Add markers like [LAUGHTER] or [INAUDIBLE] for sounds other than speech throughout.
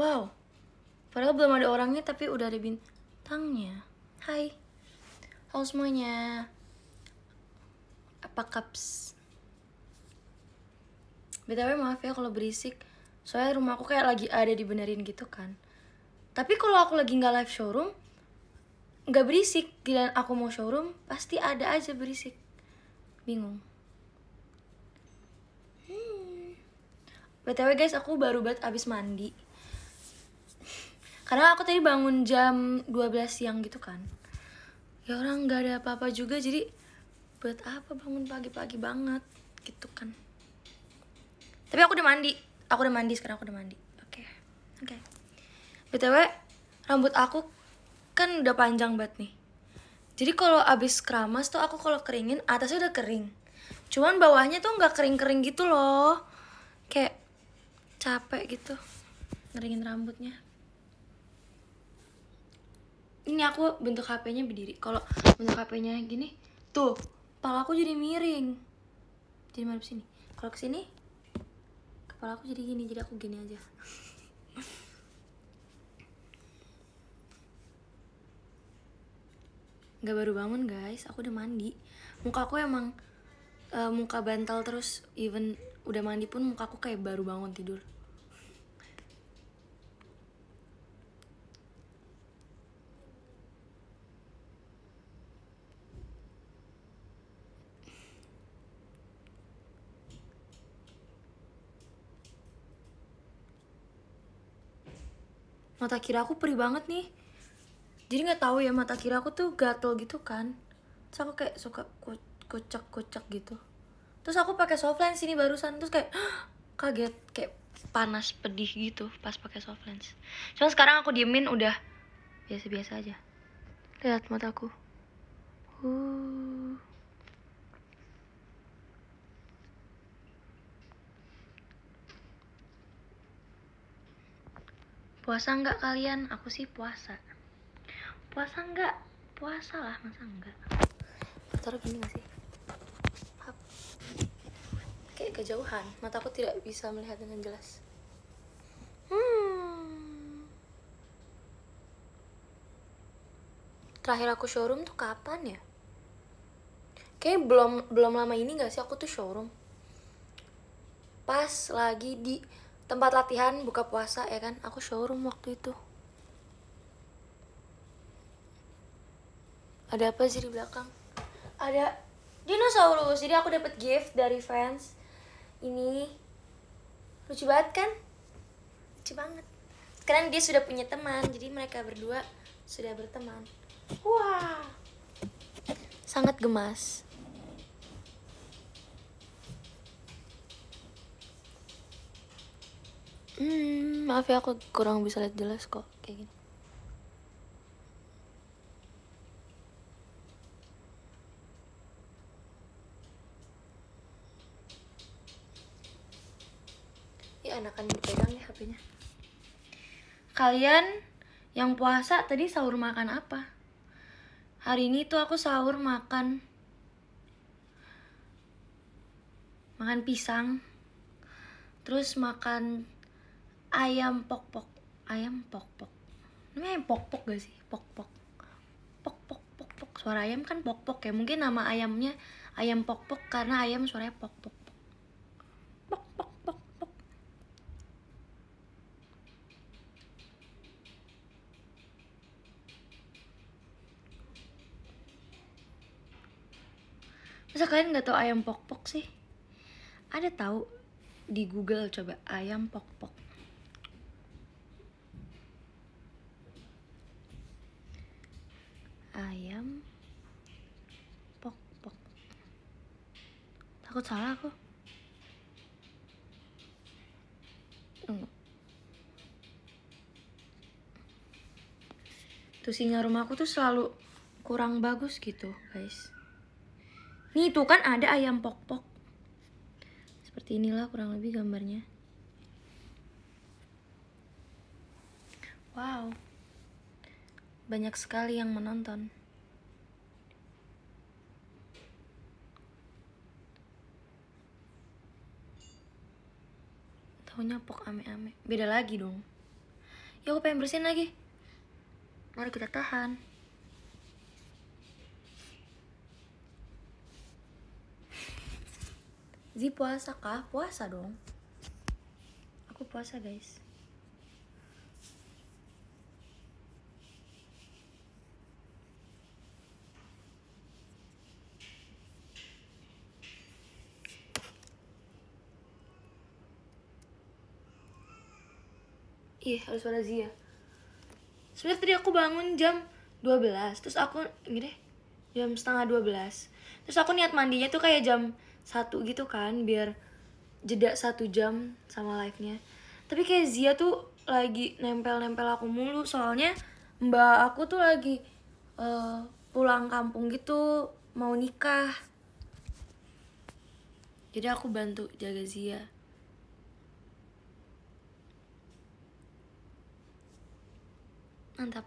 Wow, padahal belum ada orangnya tapi udah ada bintangnya. Hai, halo semuanya. Apa kaps? BTW maaf ya kalau berisik, soalnya rumah aku kayak lagi ada dibenerin gitu kan. Tapi kalau aku lagi nggak live showroom, nggak berisik. Dan aku mau showroom, pasti ada aja berisik. Bingung. Hmm. BTW guys, aku baru banget abis mandi karena aku tadi bangun jam 12 siang gitu kan ya orang nggak ada apa-apa juga jadi buat apa bangun pagi-pagi banget gitu kan tapi aku udah mandi aku udah mandi sekarang aku udah mandi oke okay. oke okay. btw rambut aku kan udah panjang banget nih jadi kalau abis keramas tuh aku kalau keringin atasnya udah kering cuman bawahnya tuh nggak kering-kering gitu loh kayak capek gitu ngeringin rambutnya ini aku bentuk HP-nya berdiri kalau bentuk HP-nya gini tuh kepala aku jadi miring jadi mana sini kalau kesini kepala aku jadi gini jadi aku gini aja [LAUGHS] nggak baru bangun guys aku udah mandi muka aku emang uh, muka bantal terus even udah mandi pun muka aku kayak baru bangun tidur mata kiri aku perih banget nih jadi nggak tahu ya mata kiri aku tuh gatel gitu kan terus aku kayak suka kocak kocak gitu terus aku pakai soft lens ini barusan terus kayak kaget kayak panas pedih gitu pas pakai soft lens cuma sekarang aku diemin udah biasa biasa aja lihat mataku uh. puasa enggak kalian aku sih puasa puasa enggak? puasa lah masa enggak taruh gini gak sih Hap. kayak kejauhan mataku tidak bisa melihat dengan jelas hmm. terakhir aku showroom tuh kapan ya kayak belum belum lama ini gak sih aku tuh showroom pas lagi di tempat latihan buka puasa ya kan aku showroom waktu itu ada apa sih di belakang ada dinosaurus jadi aku dapat gift dari fans ini lucu banget kan lucu banget sekarang dia sudah punya teman jadi mereka berdua sudah berteman wah sangat gemas Hmm, maaf ya aku kurang bisa lihat jelas kok kayak gini. Iya, ya anakan dipegang ya HP-nya. Kalian yang puasa tadi sahur makan apa? Hari ini tuh aku sahur makan makan pisang terus makan ayam pok pok ayam pok pok namanya ayam pok pok gak sih pok pok pok pok pok pok suara ayam kan pok pok ya mungkin nama ayamnya ayam pok pok karena ayam suaranya pok pok pok pok pok pok masa kalian nggak tahu ayam pok pok sih ada tahu di Google coba ayam pok pok ayam pok pok takut salah aku tuh sinyal rumahku tuh selalu kurang bagus gitu guys nih tuh kan ada ayam pok pok seperti inilah kurang lebih gambarnya wow banyak sekali yang menonton. Taunya pok ame-ame. Beda lagi dong. Ya aku pengen bersihin lagi. Mari kita tahan. Zi puasa kah? Puasa dong. Aku puasa guys. Iya, harus Zia Sebenernya tadi aku bangun jam 12, terus aku gini deh, jam setengah 12. Terus aku niat mandinya tuh kayak jam 1 gitu kan, biar jeda satu jam sama live-nya. Tapi kayak Zia tuh lagi nempel-nempel aku mulu, soalnya mbak aku tuh lagi uh, pulang kampung gitu, mau nikah. Jadi aku bantu jaga Zia. mantap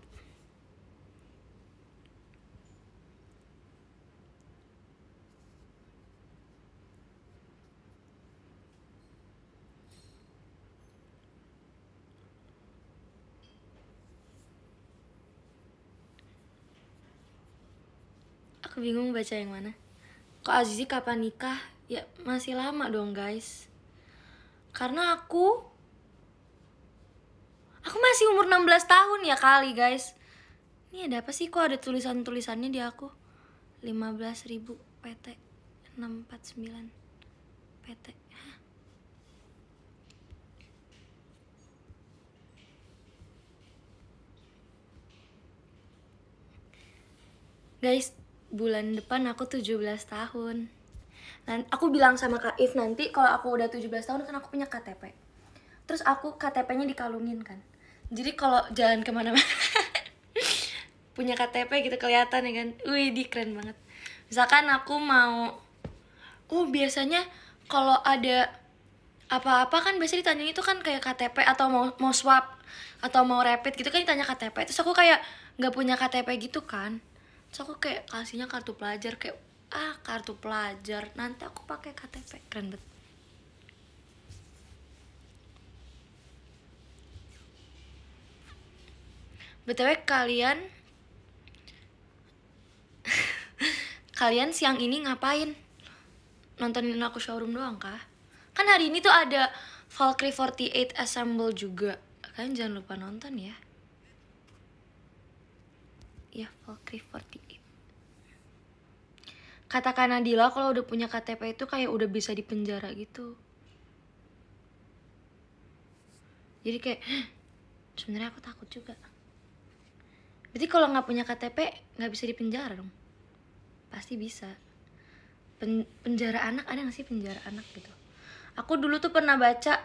aku bingung baca yang mana Kok Azizi kapan nikah? Ya masih lama dong guys Karena aku Aku masih umur 16 tahun ya kali guys Ini ada apa sih kok ada tulisan-tulisannya di aku 15.000 PT 649 PT Guys, bulan depan aku 17 tahun Nanti aku bilang sama Kak If nanti kalau aku udah 17 tahun kan aku punya KTP. Terus aku KTP-nya dikalungin kan jadi kalau jalan kemana-mana [LAUGHS] punya KTP gitu kelihatan ya kan wih di keren banget misalkan aku mau oh biasanya kalau ada apa-apa kan biasanya ditanya itu kan kayak KTP atau mau mau swab atau mau rapid gitu kan ditanya KTP terus aku kayak nggak punya KTP gitu kan terus aku kayak kasihnya kartu pelajar kayak ah kartu pelajar nanti aku pakai KTP keren banget btw kalian [LAUGHS] kalian siang ini ngapain nontonin aku showroom doang kah kan hari ini tuh ada Valkyrie 48 Assemble juga kalian jangan lupa nonton ya ya Valkyrie 48 katakan Nadila kalau udah punya KTP itu kayak udah bisa dipenjara gitu jadi kayak sebenarnya aku takut juga berarti kalau nggak punya KTP nggak bisa dipenjara dong pasti bisa Pen penjara anak ada nggak sih penjara anak gitu aku dulu tuh pernah baca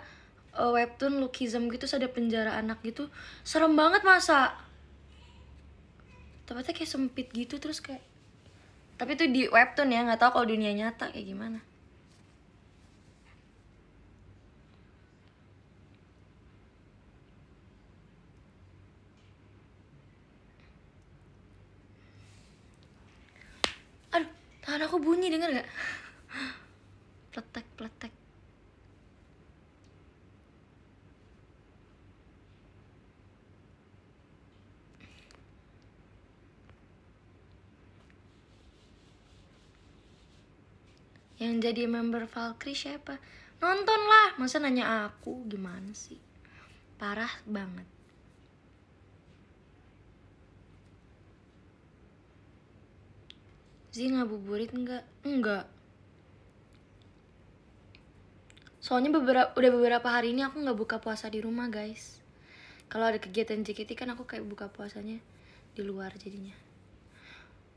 uh, webtoon Lukism gitu ada penjara anak gitu serem banget masa tempatnya kayak sempit gitu terus kayak tapi tuh di webtoon ya nggak tahu kalau dunia nyata kayak gimana tangan aku bunyi denger gak pletek pletek yang jadi member Valkyrie siapa nontonlah masa nanya aku gimana sih parah banget Zi ngabuburit nggak? Enggak. Soalnya beberapa udah beberapa hari ini aku nggak buka puasa di rumah guys. Kalau ada kegiatan JKT kan aku kayak buka puasanya di luar jadinya.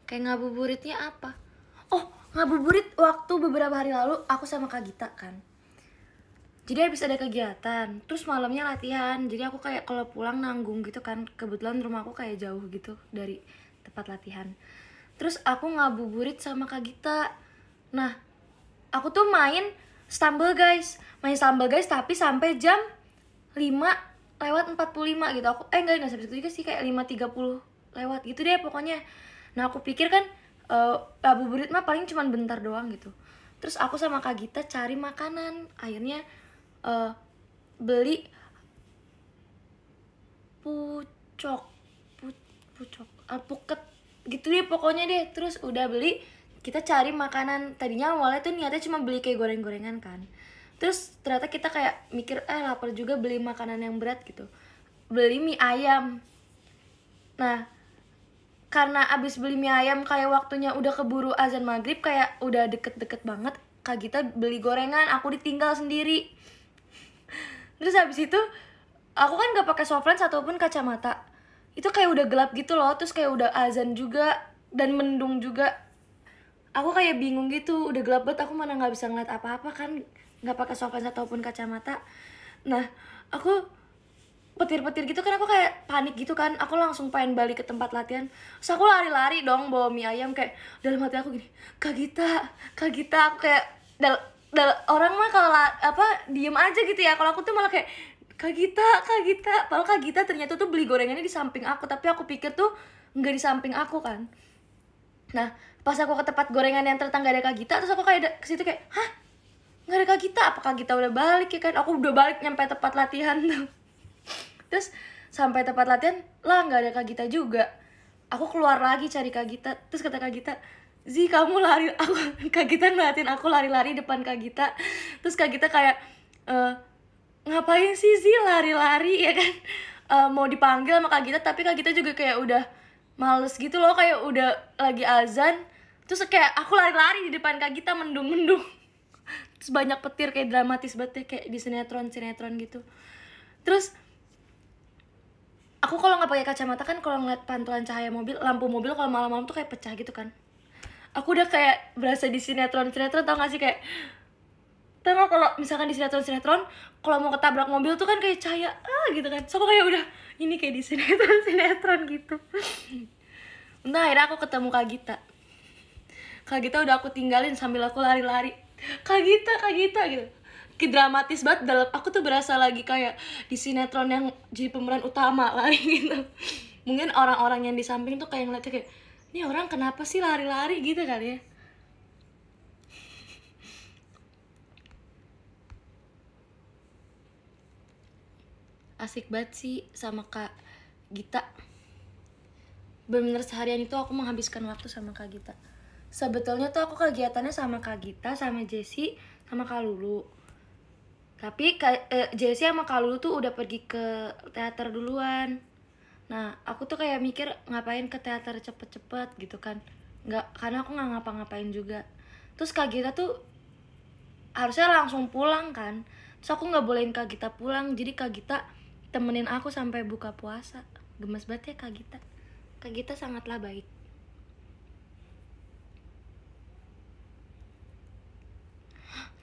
Kayak ngabuburitnya apa? Oh ngabuburit waktu beberapa hari lalu aku sama Kak Gita kan. Jadi habis ada kegiatan, terus malamnya latihan. Jadi aku kayak kalau pulang nanggung gitu kan. Kebetulan rumah aku kayak jauh gitu dari tempat latihan terus aku ngabuburit sama Kak Gita nah aku tuh main stumble guys main stumble guys tapi sampai jam 5 lewat 45 gitu aku eh enggak enggak sampai juga sih kayak 5.30 lewat gitu deh pokoknya nah aku pikir kan uh, ngabuburit mah paling cuman bentar doang gitu terus aku sama Kak Gita cari makanan akhirnya uh, beli pucok pucok pucok eh, puket gitu deh pokoknya deh terus udah beli kita cari makanan tadinya awalnya tuh niatnya cuma beli kayak goreng-gorengan kan terus ternyata kita kayak mikir eh lapar juga beli makanan yang berat gitu beli mie ayam nah karena abis beli mie ayam kayak waktunya udah keburu azan maghrib kayak udah deket-deket banget kak kita beli gorengan aku ditinggal sendiri [LAUGHS] terus abis itu aku kan gak pakai soft lens ataupun kacamata itu kayak udah gelap gitu loh terus kayak udah azan juga dan mendung juga aku kayak bingung gitu udah gelap banget aku mana nggak bisa ngeliat apa-apa kan nggak pakai sopan ataupun kacamata nah aku petir-petir gitu kan aku kayak panik gitu kan aku langsung pengen balik ke tempat latihan terus aku lari-lari dong bawa mie ayam kayak dalam hati aku gini kak Gita kak Gita aku kayak dal dal orang mah kalau apa diem aja gitu ya kalau aku tuh malah kayak Kak Gita, Kak Gita. Padahal Kak Gita ternyata tuh beli gorengannya di samping aku, tapi aku pikir tuh nggak di samping aku kan. Nah, pas aku ke tempat gorengan yang ternyata nggak ada Kak Gita, terus aku kayak ke situ kayak, hah? Nggak ada Kak Gita? Apa Kak Gita udah balik ya kan? Aku udah balik nyampe tempat latihan tuh. [LAUGHS] Terus sampai tempat latihan, lah nggak ada Kak Gita juga. Aku keluar lagi cari Kak Gita, terus kata Kak Gita, Zi kamu lari, [LAUGHS] aku Kak Gita ngeliatin aku lari-lari depan Kak Gita. Terus Kak Gita kayak, e, ngapain sih sih lari-lari ya kan uh, [LAUGHS] mau dipanggil sama kak Gita tapi kak Gita juga kayak udah males gitu loh kayak udah lagi azan terus kayak aku lari-lari di depan kak Gita mendung-mendung [LAUGHS] terus banyak petir kayak dramatis banget ya, kayak di sinetron sinetron gitu terus aku kalau nggak pakai kacamata kan kalau ngeliat pantulan cahaya mobil lampu mobil kalau malam-malam tuh kayak pecah gitu kan aku udah kayak berasa di sinetron sinetron tau gak sih kayak Tengok kalau misalkan di sinetron-sinetron, kalau mau ketabrak mobil tuh kan kayak cahaya ah gitu kan. So kayak udah ini kayak di sinetron-sinetron gitu. Nah akhirnya aku ketemu Kak Gita. Kak Gita udah aku tinggalin sambil aku lari-lari. Kak Gita, Kak Gita gitu dramatis banget dalam aku tuh berasa lagi kayak di sinetron yang jadi pemeran utama [LAUGHS] lari gitu mungkin orang-orang yang di samping tuh kayak ngeliatnya kayak ini orang kenapa sih lari-lari gitu kali ya asik banget sih sama Kak Gita benar-benar seharian itu aku menghabiskan waktu sama Kak Gita sebetulnya tuh aku kegiatannya sama Kak Gita sama Jessie sama Kak Lulu tapi Kak, eh, Jessie sama Kak Lulu tuh udah pergi ke teater duluan nah aku tuh kayak mikir ngapain ke teater cepet-cepet gitu kan nggak karena aku nggak ngapa-ngapain juga terus Kak Gita tuh harusnya langsung pulang kan terus aku nggak bolehin Kak Gita pulang jadi Kak Gita temenin aku sampai buka puasa gemes banget ya kak Gita kak Gita sangatlah baik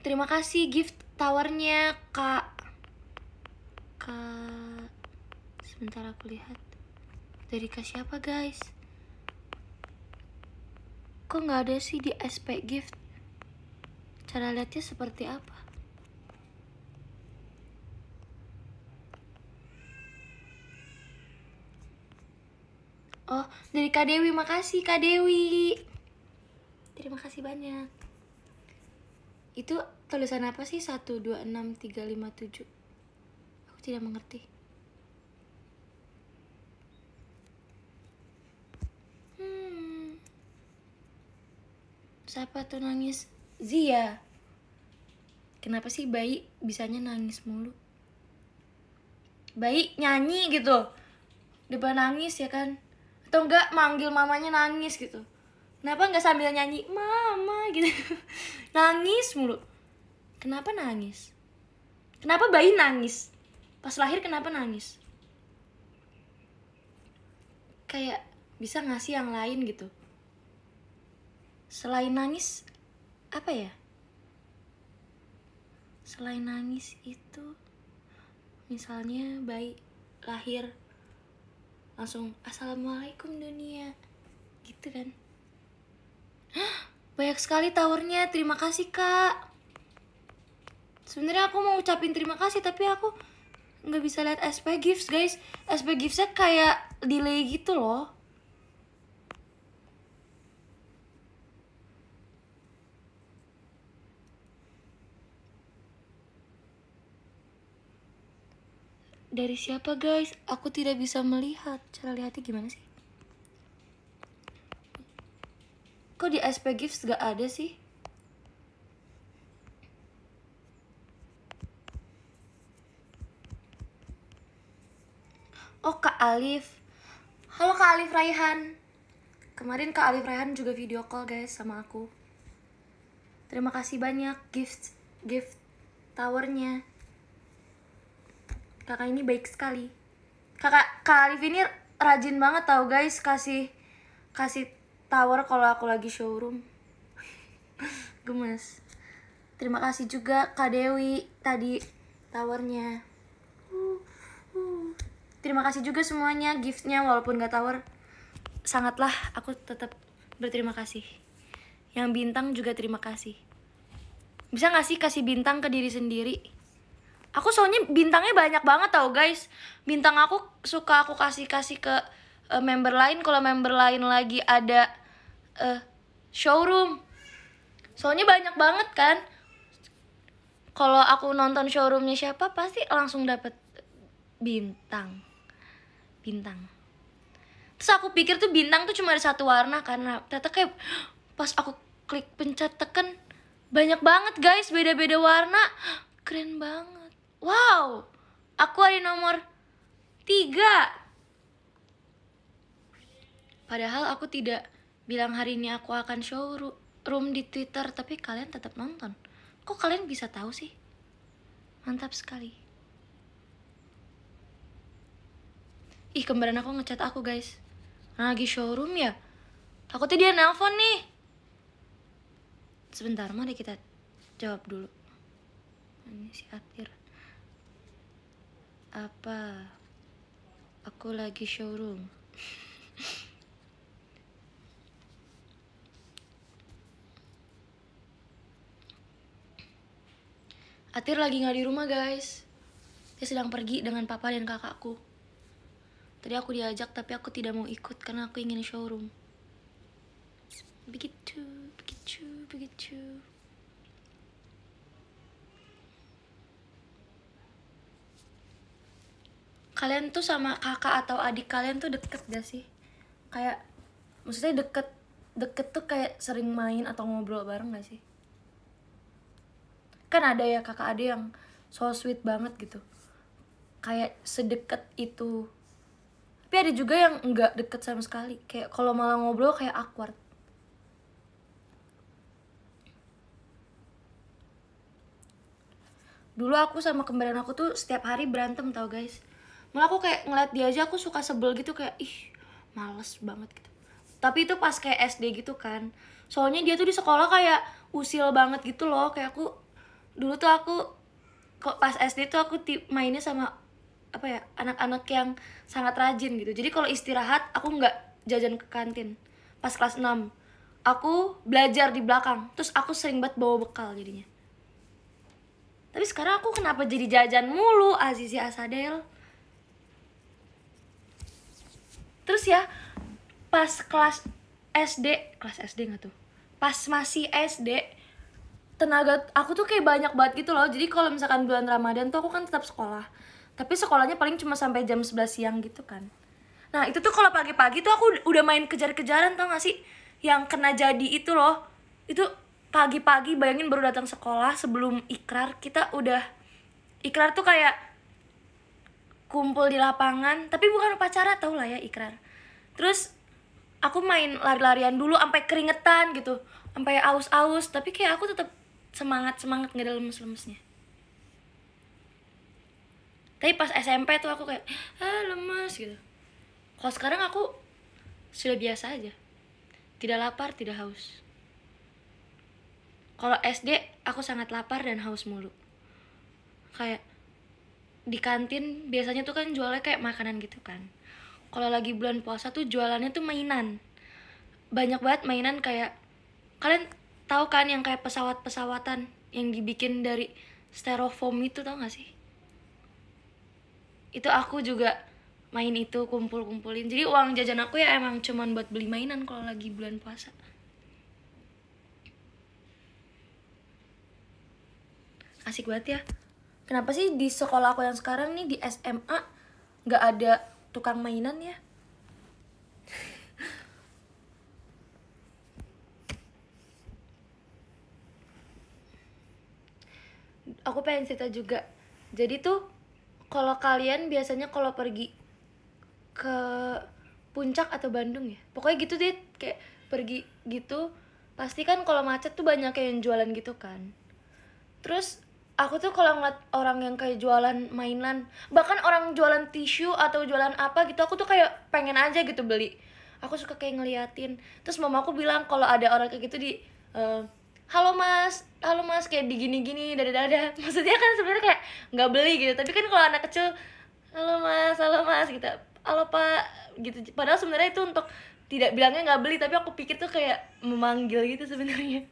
terima kasih gift towernya kak kak sebentar aku lihat dari kak siapa guys kok nggak ada sih di SP gift cara lihatnya seperti apa Oh, dari Kak Dewi. Makasih Kak Dewi. Terima kasih banyak. Itu tulisan apa sih? 1, 2, 6, 3, 5, 7. Aku tidak mengerti. Hmm. Siapa tuh nangis? Zia. Kenapa sih bayi bisanya nangis mulu? Bayi nyanyi gitu. Depan nangis ya kan? atau enggak manggil mamanya nangis gitu kenapa nggak sambil nyanyi mama gitu [LAUGHS] nangis mulu kenapa nangis kenapa bayi nangis pas lahir kenapa nangis kayak bisa ngasih yang lain gitu selain nangis apa ya selain nangis itu misalnya bayi lahir langsung assalamualaikum dunia gitu kan banyak sekali tawurnya, terima kasih kak sebenarnya aku mau ucapin terima kasih tapi aku nggak bisa lihat SP gifts guys SP giftsnya kayak delay gitu loh dari siapa guys? Aku tidak bisa melihat. Cara lihatnya gimana sih? Kok di SP Gifts gak ada sih? Oh, Kak Alif. Halo Kak Alif Raihan. Kemarin Kak Alif Raihan juga video call guys sama aku. Terima kasih banyak gift gift towernya kakak ini baik sekali kakak kak Alif ini rajin banget tau guys kasih kasih tawar kalau aku lagi showroom [LAUGHS] gemes terima kasih juga kak Dewi tadi tawarnya terima kasih juga semuanya giftnya walaupun gak tower sangatlah aku tetap berterima kasih yang bintang juga terima kasih bisa gak sih kasih bintang ke diri sendiri aku soalnya bintangnya banyak banget tau guys bintang aku suka aku kasih kasih ke uh, member lain kalau member lain lagi ada uh, showroom soalnya banyak banget kan kalau aku nonton showroomnya siapa pasti langsung dapet bintang bintang terus aku pikir tuh bintang tuh cuma ada satu warna karena ternyata kayak pas aku klik pencet tekan banyak banget guys beda-beda warna keren banget Wow, aku ada nomor tiga. Padahal aku tidak bilang hari ini aku akan showroom di Twitter, tapi kalian tetap nonton. Kok kalian bisa tahu sih? Mantap sekali. Ih, kembaran aku ngechat aku, guys. lagi showroom ya. Takutnya dia nelpon nih. Sebentar, mari kita jawab dulu. Ini si Atir. Apa? Aku lagi showroom. Atir lagi nggak di rumah guys. Dia sedang pergi dengan papa dan kakakku. Tadi aku diajak tapi aku tidak mau ikut karena aku ingin showroom. Begitu, begitu, begitu. kalian tuh sama kakak atau adik kalian tuh deket gak sih kayak maksudnya deket deket tuh kayak sering main atau ngobrol bareng gak sih kan ada ya kakak adik yang so sweet banget gitu kayak sedekat itu tapi ada juga yang nggak deket sama sekali kayak kalau malah ngobrol kayak awkward dulu aku sama kembaran aku tuh setiap hari berantem tau guys malah aku kayak ngeliat dia aja aku suka sebel gitu kayak ih males banget gitu tapi itu pas kayak SD gitu kan soalnya dia tuh di sekolah kayak usil banget gitu loh kayak aku dulu tuh aku kok pas SD tuh aku mainnya sama apa ya anak-anak yang sangat rajin gitu jadi kalau istirahat aku nggak jajan ke kantin pas kelas 6 aku belajar di belakang terus aku sering banget bawa bekal jadinya tapi sekarang aku kenapa jadi jajan mulu Azizi Asadel terus ya pas kelas SD kelas SD nggak tuh pas masih SD tenaga aku tuh kayak banyak banget gitu loh jadi kalau misalkan bulan Ramadan tuh aku kan tetap sekolah tapi sekolahnya paling cuma sampai jam 11 siang gitu kan nah itu tuh kalau pagi-pagi tuh aku udah main kejar-kejaran tau gak sih yang kena jadi itu loh itu pagi-pagi bayangin baru datang sekolah sebelum ikrar kita udah ikrar tuh kayak kumpul di lapangan tapi bukan upacara tau lah ya ikrar terus aku main lari-larian dulu sampai keringetan gitu sampai aus-aus tapi kayak aku tetap semangat semangat nggak ada lemes-lemesnya tapi pas SMP tuh aku kayak ah lemes gitu kalau sekarang aku sudah biasa aja tidak lapar tidak haus kalau SD aku sangat lapar dan haus mulu kayak di kantin biasanya tuh kan jualnya kayak makanan gitu kan kalau lagi bulan puasa tuh jualannya tuh mainan banyak banget mainan kayak kalian tahu kan yang kayak pesawat-pesawatan yang dibikin dari styrofoam itu tau gak sih itu aku juga main itu kumpul-kumpulin jadi uang jajan aku ya emang cuman buat beli mainan kalau lagi bulan puasa asik banget ya kenapa sih di sekolah aku yang sekarang nih di SMA nggak ada tukang mainan ya aku pengen cerita juga jadi tuh kalau kalian biasanya kalau pergi ke puncak atau Bandung ya pokoknya gitu deh kayak pergi gitu pasti kan kalau macet tuh banyak yang jualan gitu kan terus aku tuh kalau ngeliat orang yang kayak jualan mainan bahkan orang jualan tisu atau jualan apa gitu aku tuh kayak pengen aja gitu beli aku suka kayak ngeliatin terus mama aku bilang kalau ada orang kayak gitu di uh, halo mas halo mas kayak di gini gini dada dada [LAUGHS] maksudnya kan sebenarnya kayak nggak beli gitu tapi kan kalau anak kecil halo mas halo mas gitu halo pak gitu padahal sebenarnya itu untuk tidak bilangnya nggak beli tapi aku pikir tuh kayak memanggil gitu sebenarnya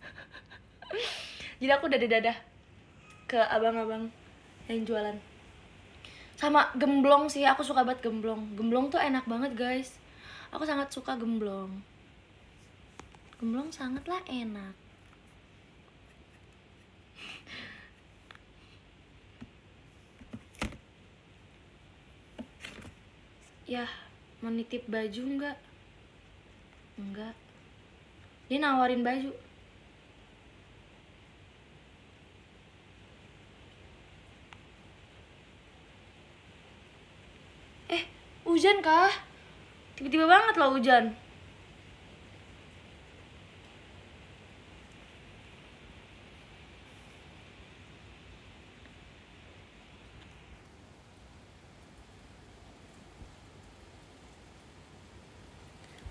[LAUGHS] jadi aku dada dada ke abang-abang yang jualan sama gemblong sih aku suka banget gemblong gemblong tuh enak banget guys aku sangat suka gemblong gemblong sangatlah enak ya menitip baju enggak, enggak, dia nawarin baju Hujan kah? Tiba-tiba banget loh hujan.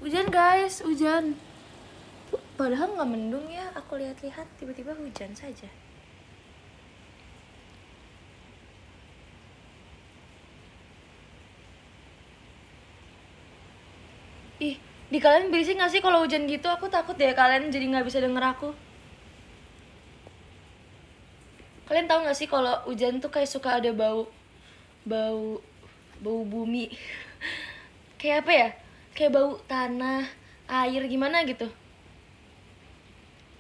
Hujan guys, hujan. Padahal nggak mendung ya, aku lihat-lihat tiba-tiba hujan saja. ih di kalian berisik gak sih kalau hujan gitu aku takut deh kalian jadi nggak bisa denger aku kalian tahu nggak sih kalau hujan tuh kayak suka ada bau bau bau bumi [LAUGHS] kayak apa ya kayak bau tanah air gimana gitu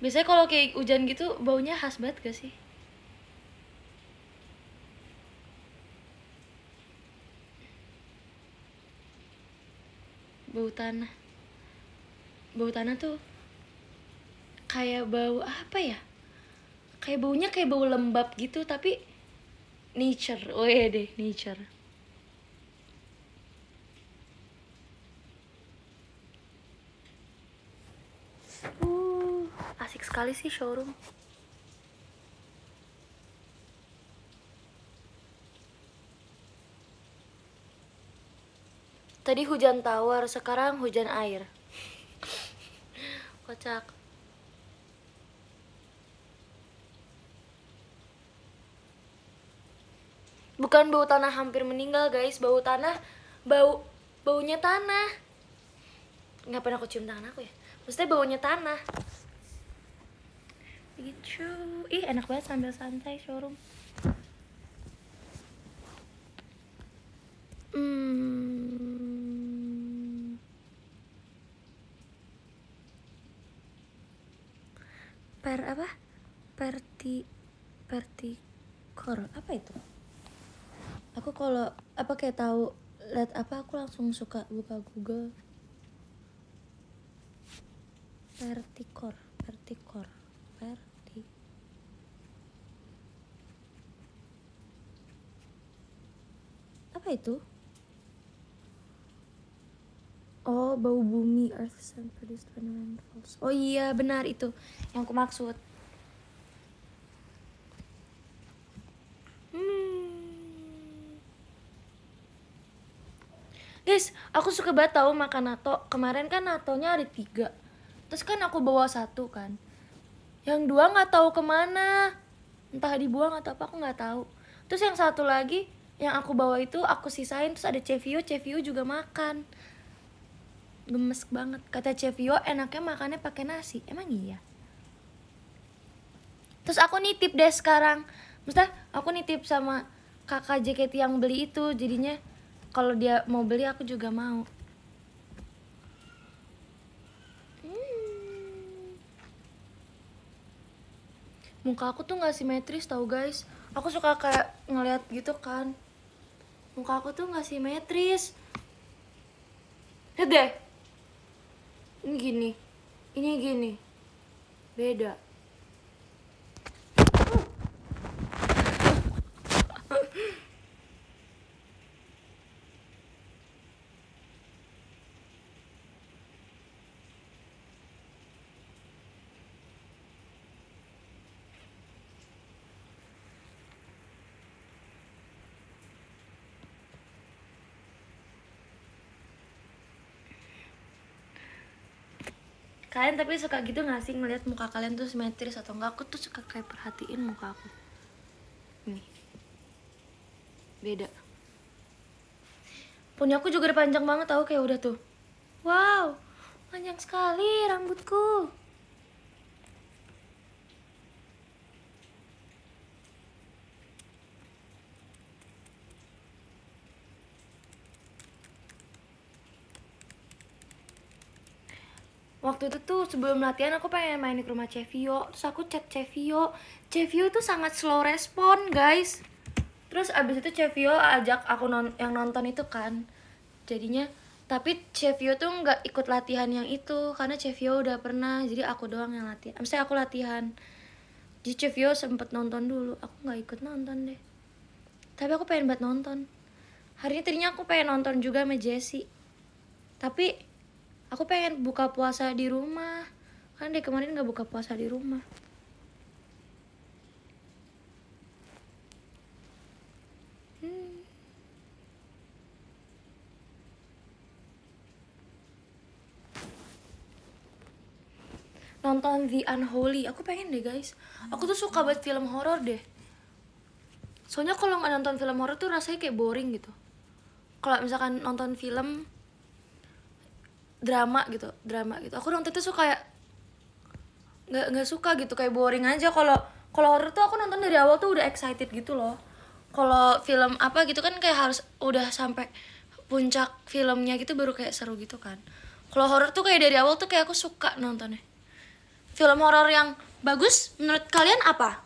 biasanya kalau kayak hujan gitu baunya khas banget gak sih bau tanah bau tanah tuh kayak bau apa ya kayak baunya kayak bau lembab gitu tapi nature oh iya deh nature uh asik sekali sih showroom Tadi hujan tawar, sekarang hujan air. Kocak. Bukan bau tanah hampir meninggal, guys. Bau tanah, bau baunya tanah. Ngapain aku cium tangan aku ya? Maksudnya baunya tanah. Gitu. Ih, enak banget sambil santai showroom. Hmm. per apa perti perti kor apa itu aku kalau apa kayak tahu lihat apa aku langsung suka buka Google pertikor pertikor perti apa itu Oh, bau bumi, earth sun produced by falls. Oh iya, benar itu yang aku maksud. Hmm. Guys, aku suka banget tau makan nato. Kemarin kan natonya ada tiga. Terus kan aku bawa satu kan. Yang dua nggak tahu kemana. Entah dibuang atau apa, aku nggak tahu. Terus yang satu lagi, yang aku bawa itu aku sisain. Terus ada Cevio, Cevio juga makan gemes banget kata Cevio enaknya makannya pakai nasi emang iya terus aku nitip deh sekarang Maksudnya aku nitip sama kakak JKT yang beli itu jadinya kalau dia mau beli aku juga mau hmm. muka aku tuh nggak simetris tau guys aku suka kayak ngeliat gitu kan muka aku tuh nggak simetris deh ini gini ini gini beda kalian tapi suka gitu gak sih ngeliat muka kalian tuh simetris atau enggak aku tuh suka kayak perhatiin muka aku nih beda punya aku juga udah panjang banget tau kayak udah tuh wow panjang sekali rambutku waktu itu tuh sebelum latihan aku pengen main ke rumah Cevio terus aku chat Cevio Cevio tuh sangat slow respon guys terus abis itu Cevio ajak aku non yang nonton itu kan jadinya tapi Cevio tuh nggak ikut latihan yang itu karena Cevio udah pernah jadi aku doang yang latihan misalnya aku latihan jadi Cevio sempet nonton dulu aku nggak ikut nonton deh tapi aku pengen buat nonton hari ini tadinya aku pengen nonton juga sama Jessie tapi aku pengen buka puasa di rumah kan dari kemarin nggak buka puasa di rumah hmm. nonton The Unholy aku pengen deh guys aku tuh suka buat film horor deh soalnya kalau nggak nonton film horor tuh rasanya kayak boring gitu kalau misalkan nonton film drama gitu drama gitu aku nonton tuh suka kayak nggak nggak suka gitu kayak boring aja kalau kalau horror tuh aku nonton dari awal tuh udah excited gitu loh kalau film apa gitu kan kayak harus udah sampai puncak filmnya gitu baru kayak seru gitu kan kalau horror tuh kayak dari awal tuh kayak aku suka nontonnya film horror yang bagus menurut kalian apa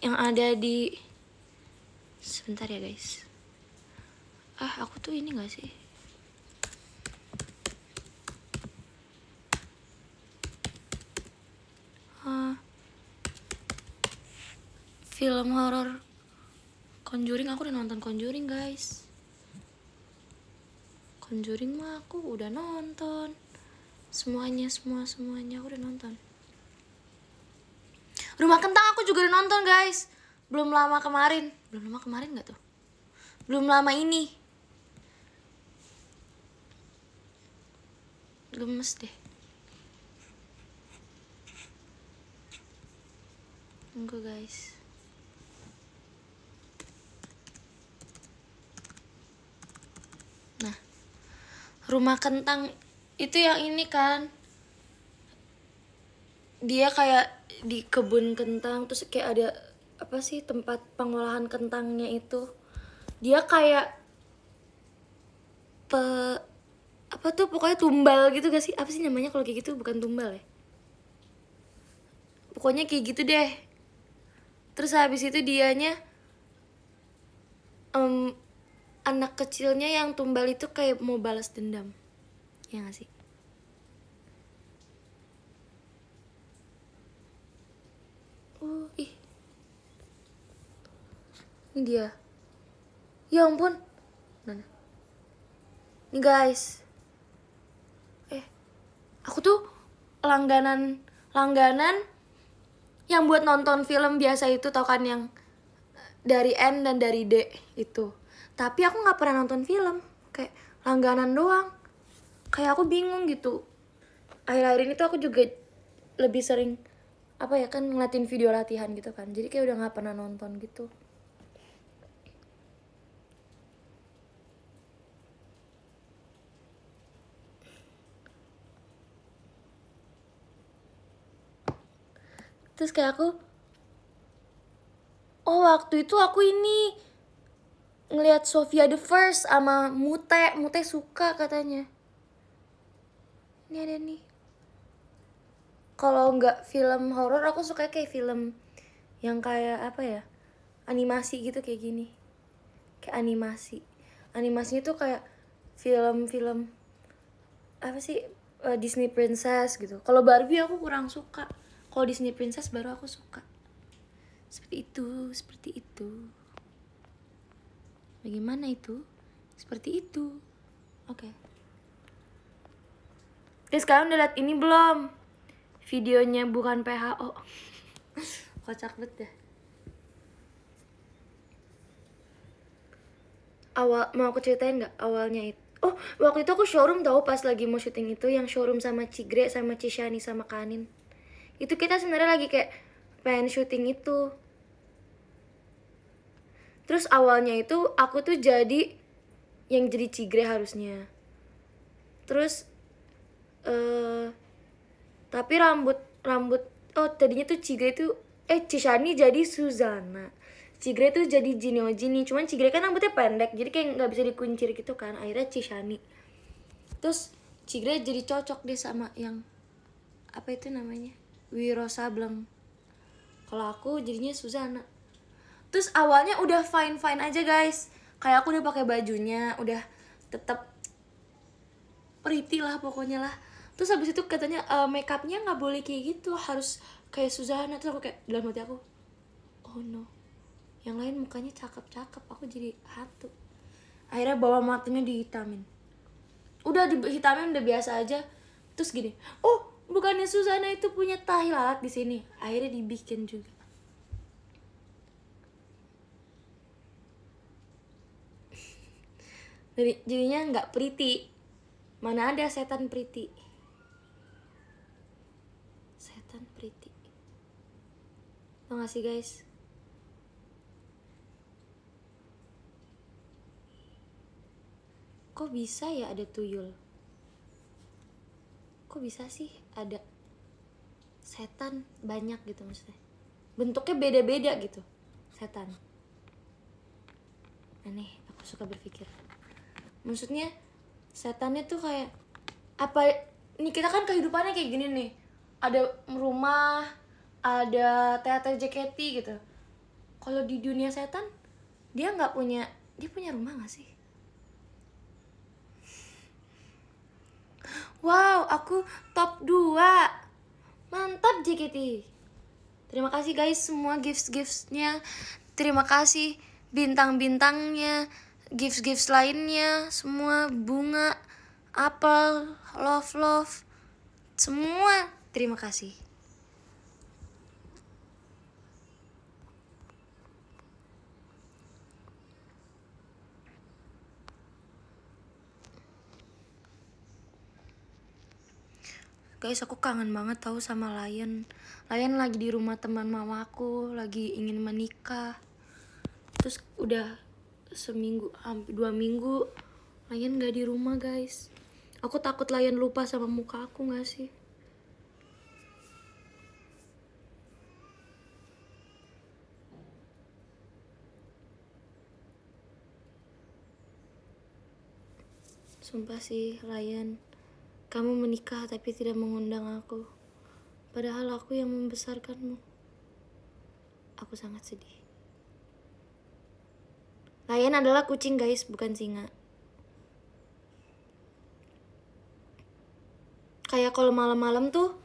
yang ada di sebentar ya guys ah aku tuh ini gak sih film horor Conjuring aku udah nonton Conjuring guys Conjuring mah aku udah nonton semuanya semua semuanya aku udah nonton Rumah Kentang aku juga udah nonton guys belum lama kemarin belum lama kemarin nggak tuh belum lama ini gemes deh tunggu guys nah rumah kentang itu yang ini kan dia kayak di kebun kentang terus kayak ada apa sih tempat pengolahan kentangnya itu dia kayak pe apa tuh pokoknya tumbal gitu gak sih apa sih namanya kalau kayak gitu bukan tumbal ya pokoknya kayak gitu deh terus habis itu dianya um, anak kecilnya yang tumbal itu kayak mau balas dendam ya gak sih uh ih ini dia ya ampun mana ini guys eh aku tuh langganan langganan yang buat nonton film biasa itu tau kan yang dari N dan dari D itu tapi aku nggak pernah nonton film kayak langganan doang kayak aku bingung gitu akhir-akhir ini tuh aku juga lebih sering apa ya kan ngeliatin video latihan gitu kan jadi kayak udah nggak pernah nonton gitu terus kayak aku oh waktu itu aku ini ngelihat Sofia the First sama Mute Mute suka katanya ini ada nih kalau nggak film horor aku suka kayak film yang kayak apa ya animasi gitu kayak gini kayak animasi animasinya tuh kayak film-film apa sih eh, Disney Princess gitu kalau Barbie aku kurang suka kalau Disney Princess baru aku suka seperti itu seperti itu bagaimana itu seperti itu oke okay. guys kalian udah lihat ini belum videonya bukan PHO [LAUGHS] kocak banget deh awal mau aku ceritain nggak awalnya itu oh waktu itu aku showroom tahu pas lagi mau syuting itu yang showroom sama Cigre sama Cishani sama Kanin itu kita sebenarnya lagi kayak pengen syuting itu terus awalnya itu aku tuh jadi yang jadi cigre harusnya terus uh, tapi rambut rambut oh tadinya tuh cigre itu eh Cishani jadi Suzana Cigre tuh jadi Jinio Jini cuman Cigre kan rambutnya pendek jadi kayak nggak bisa dikunci gitu kan akhirnya Cishani terus Cigre jadi cocok deh sama yang apa itu namanya Wiro Sableng kalau aku jadinya Suzana terus awalnya udah fine fine aja guys kayak aku udah pakai bajunya udah tetap pretty lah pokoknya lah terus habis itu katanya uh, eh, makeupnya nggak boleh kayak gitu harus kayak Suzana terus aku kayak dalam hati aku oh no yang lain mukanya cakep cakep aku jadi hatu. akhirnya bawa matanya dihitamin udah dihitamin udah biasa aja terus gini oh bukannya Susana itu punya tahi lalat di sini akhirnya dibikin juga [LAUGHS] jadi jadinya nggak priti, mana ada setan priti? setan priti, makasih guys kok bisa ya ada tuyul kok bisa sih ada setan banyak gitu maksudnya bentuknya beda-beda gitu setan aneh aku suka berpikir maksudnya setannya tuh kayak apa ini kita kan kehidupannya kayak gini nih ada rumah ada teater JKT gitu kalau di dunia setan dia nggak punya dia punya rumah nggak sih Wow, aku top 2. Mantap JKT. Terima kasih guys semua gifts-giftsnya. Terima kasih bintang-bintangnya, gifts-gifts lainnya, semua bunga, apel, love-love, semua. Terima kasih. Guys, aku kangen banget tahu sama Lion. Lion lagi di rumah teman mamaku, lagi ingin menikah. Terus udah seminggu, hampir dua minggu, Lion gak di rumah guys. Aku takut Lion lupa sama muka aku gak sih? Sumpah sih, Ryan. Kamu menikah tapi tidak mengundang aku. Padahal aku yang membesarkanmu. Aku sangat sedih. Lion adalah kucing guys, bukan singa. Kayak kalau malam-malam tuh,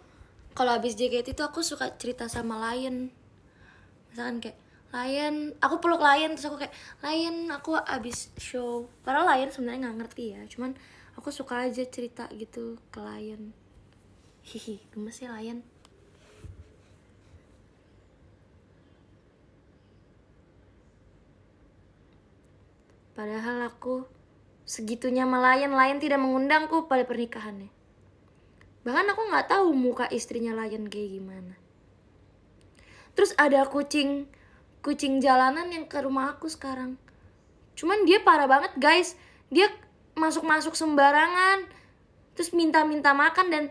kalau habis JKT itu aku suka cerita sama Lion. Misalkan kayak, Lion, aku peluk Lion, terus aku kayak, Lion, aku habis show. Padahal Lion sebenarnya nggak ngerti ya, cuman aku suka aja cerita gitu ke klien hihi gemes sih ya, klien Padahal aku segitunya melayan, layan tidak mengundangku pada pernikahannya. Bahkan aku nggak tahu muka istrinya layan kayak gimana. Terus ada kucing, kucing jalanan yang ke rumah aku sekarang. Cuman dia parah banget guys. Dia masuk-masuk sembarangan terus minta-minta makan dan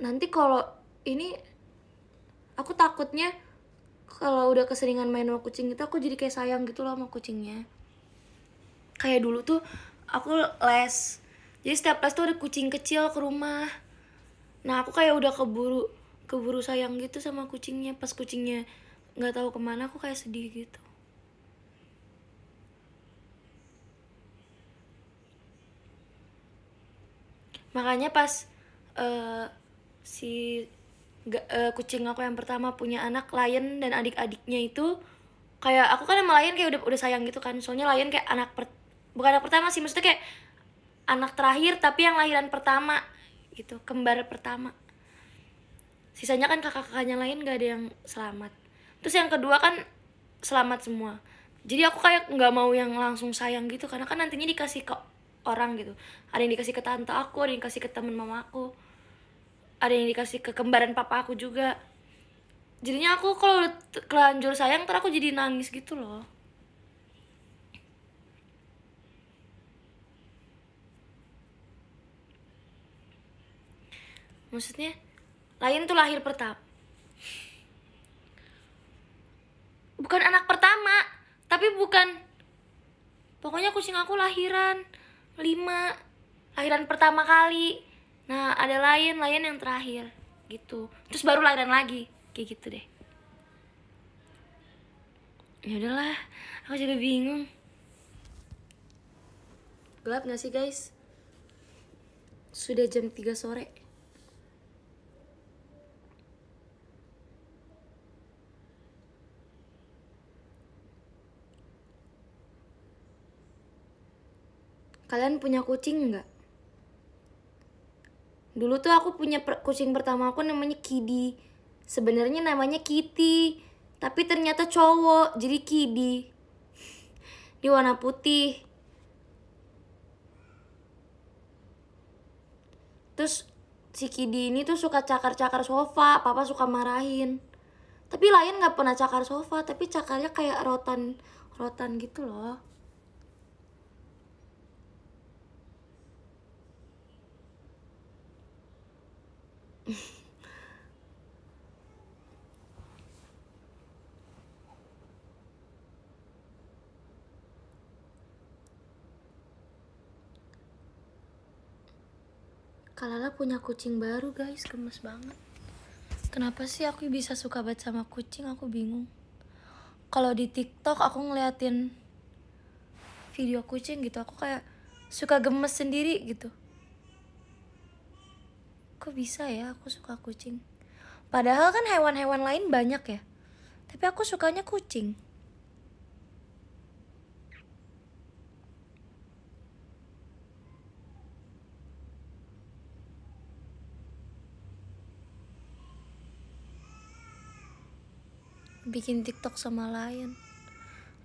nanti kalau ini aku takutnya kalau udah keseringan main sama kucing itu aku jadi kayak sayang gitu loh sama kucingnya kayak dulu tuh aku les jadi setiap les tuh ada kucing kecil ke rumah nah aku kayak udah keburu keburu sayang gitu sama kucingnya pas kucingnya nggak tahu kemana aku kayak sedih gitu makanya pas uh, si uh, kucing aku yang pertama punya anak Lion dan adik-adiknya itu kayak aku kan sama Lion kayak udah udah sayang gitu kan soalnya Lion kayak anak per, bukan anak pertama sih maksudnya kayak anak terakhir tapi yang lahiran pertama gitu kembar pertama sisanya kan kakak-kakaknya lain gak ada yang selamat terus yang kedua kan selamat semua jadi aku kayak nggak mau yang langsung sayang gitu karena kan nantinya dikasih kok orang gitu ada yang dikasih ke tante aku ada yang dikasih ke teman mama aku ada yang dikasih ke kembaran papa aku juga jadinya aku kalau kelanjur sayang ter aku jadi nangis gitu loh maksudnya lain tuh lahir pertama bukan anak pertama tapi bukan pokoknya kucing aku lahiran lima lahiran pertama kali nah ada lain lain yang terakhir gitu terus baru lahiran lagi kayak gitu deh ya udahlah aku juga bingung gelap gak sih guys sudah jam 3 sore Kalian punya kucing nggak? Dulu tuh aku punya per kucing pertama aku namanya Kidi. Sebenarnya namanya Kitty, tapi ternyata cowok, jadi Kidi. [LAUGHS] di warna putih. Terus si Kidi ini tuh suka cakar-cakar sofa, papa suka marahin. Tapi lain nggak pernah cakar sofa, tapi cakarnya kayak rotan rotan gitu loh. Kalala punya kucing baru guys, gemes banget. Kenapa sih aku bisa suka banget sama kucing? Aku bingung. Kalau di TikTok aku ngeliatin video kucing gitu, aku kayak suka gemes sendiri gitu kok bisa ya aku suka kucing padahal kan hewan-hewan lain banyak ya tapi aku sukanya kucing bikin tiktok sama lion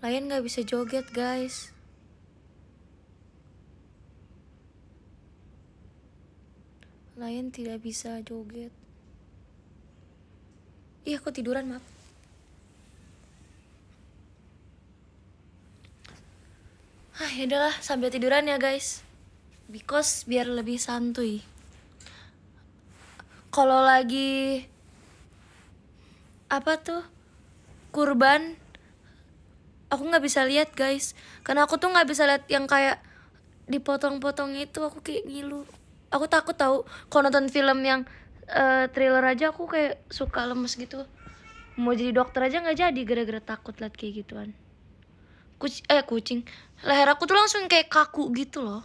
lion gak bisa joget guys lain tidak bisa joget. Iya, aku tiduran, maaf. Ah, ya adalah sambil tiduran ya, guys. Because biar lebih santuy. Kalau lagi apa tuh kurban aku nggak bisa lihat guys karena aku tuh nggak bisa lihat yang kayak dipotong-potong itu aku kayak ngilu aku takut tahu kalau nonton film yang uh, thriller aja aku kayak suka lemes gitu mau jadi dokter aja nggak jadi gara-gara takut liat kayak gituan Kuc eh kucing leher aku tuh langsung kayak kaku gitu loh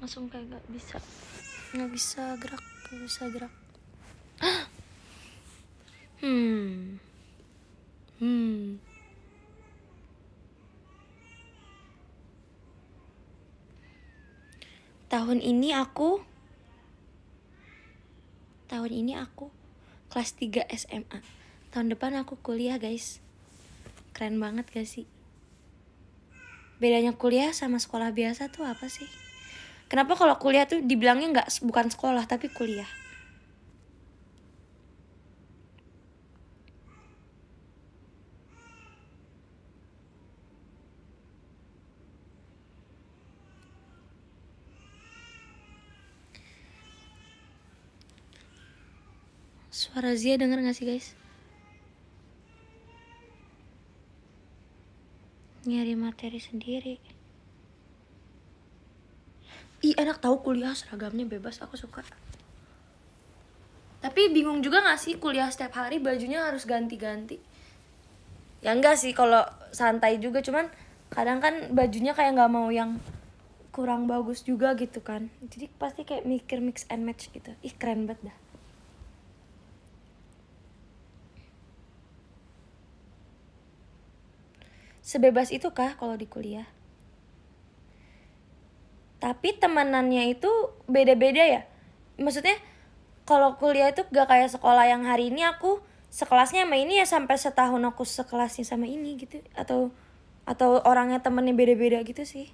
langsung kayak nggak bisa nggak bisa gerak nggak bisa gerak [GASPS] hmm hmm tahun ini aku tahun ini aku kelas 3 SMA tahun depan aku kuliah guys keren banget gak sih bedanya kuliah sama sekolah biasa tuh apa sih kenapa kalau kuliah tuh dibilangnya nggak bukan sekolah tapi kuliah Farazia denger gak sih guys? Nyari materi sendiri. Ih enak tahu kuliah seragamnya bebas aku suka. Tapi bingung juga gak sih kuliah setiap hari bajunya harus ganti-ganti. Ya enggak sih kalau santai juga cuman kadang kan bajunya kayak gak mau yang kurang bagus juga gitu kan. Jadi pasti kayak mikir mix and match gitu. Ih keren banget dah. Sebebas itu kah kalau di kuliah? Tapi temenannya itu beda-beda ya. Maksudnya kalau kuliah itu gak kayak sekolah yang hari ini aku sekelasnya sama ini ya sampai setahun aku sekelasnya sama ini gitu atau atau orangnya temennya beda-beda gitu sih.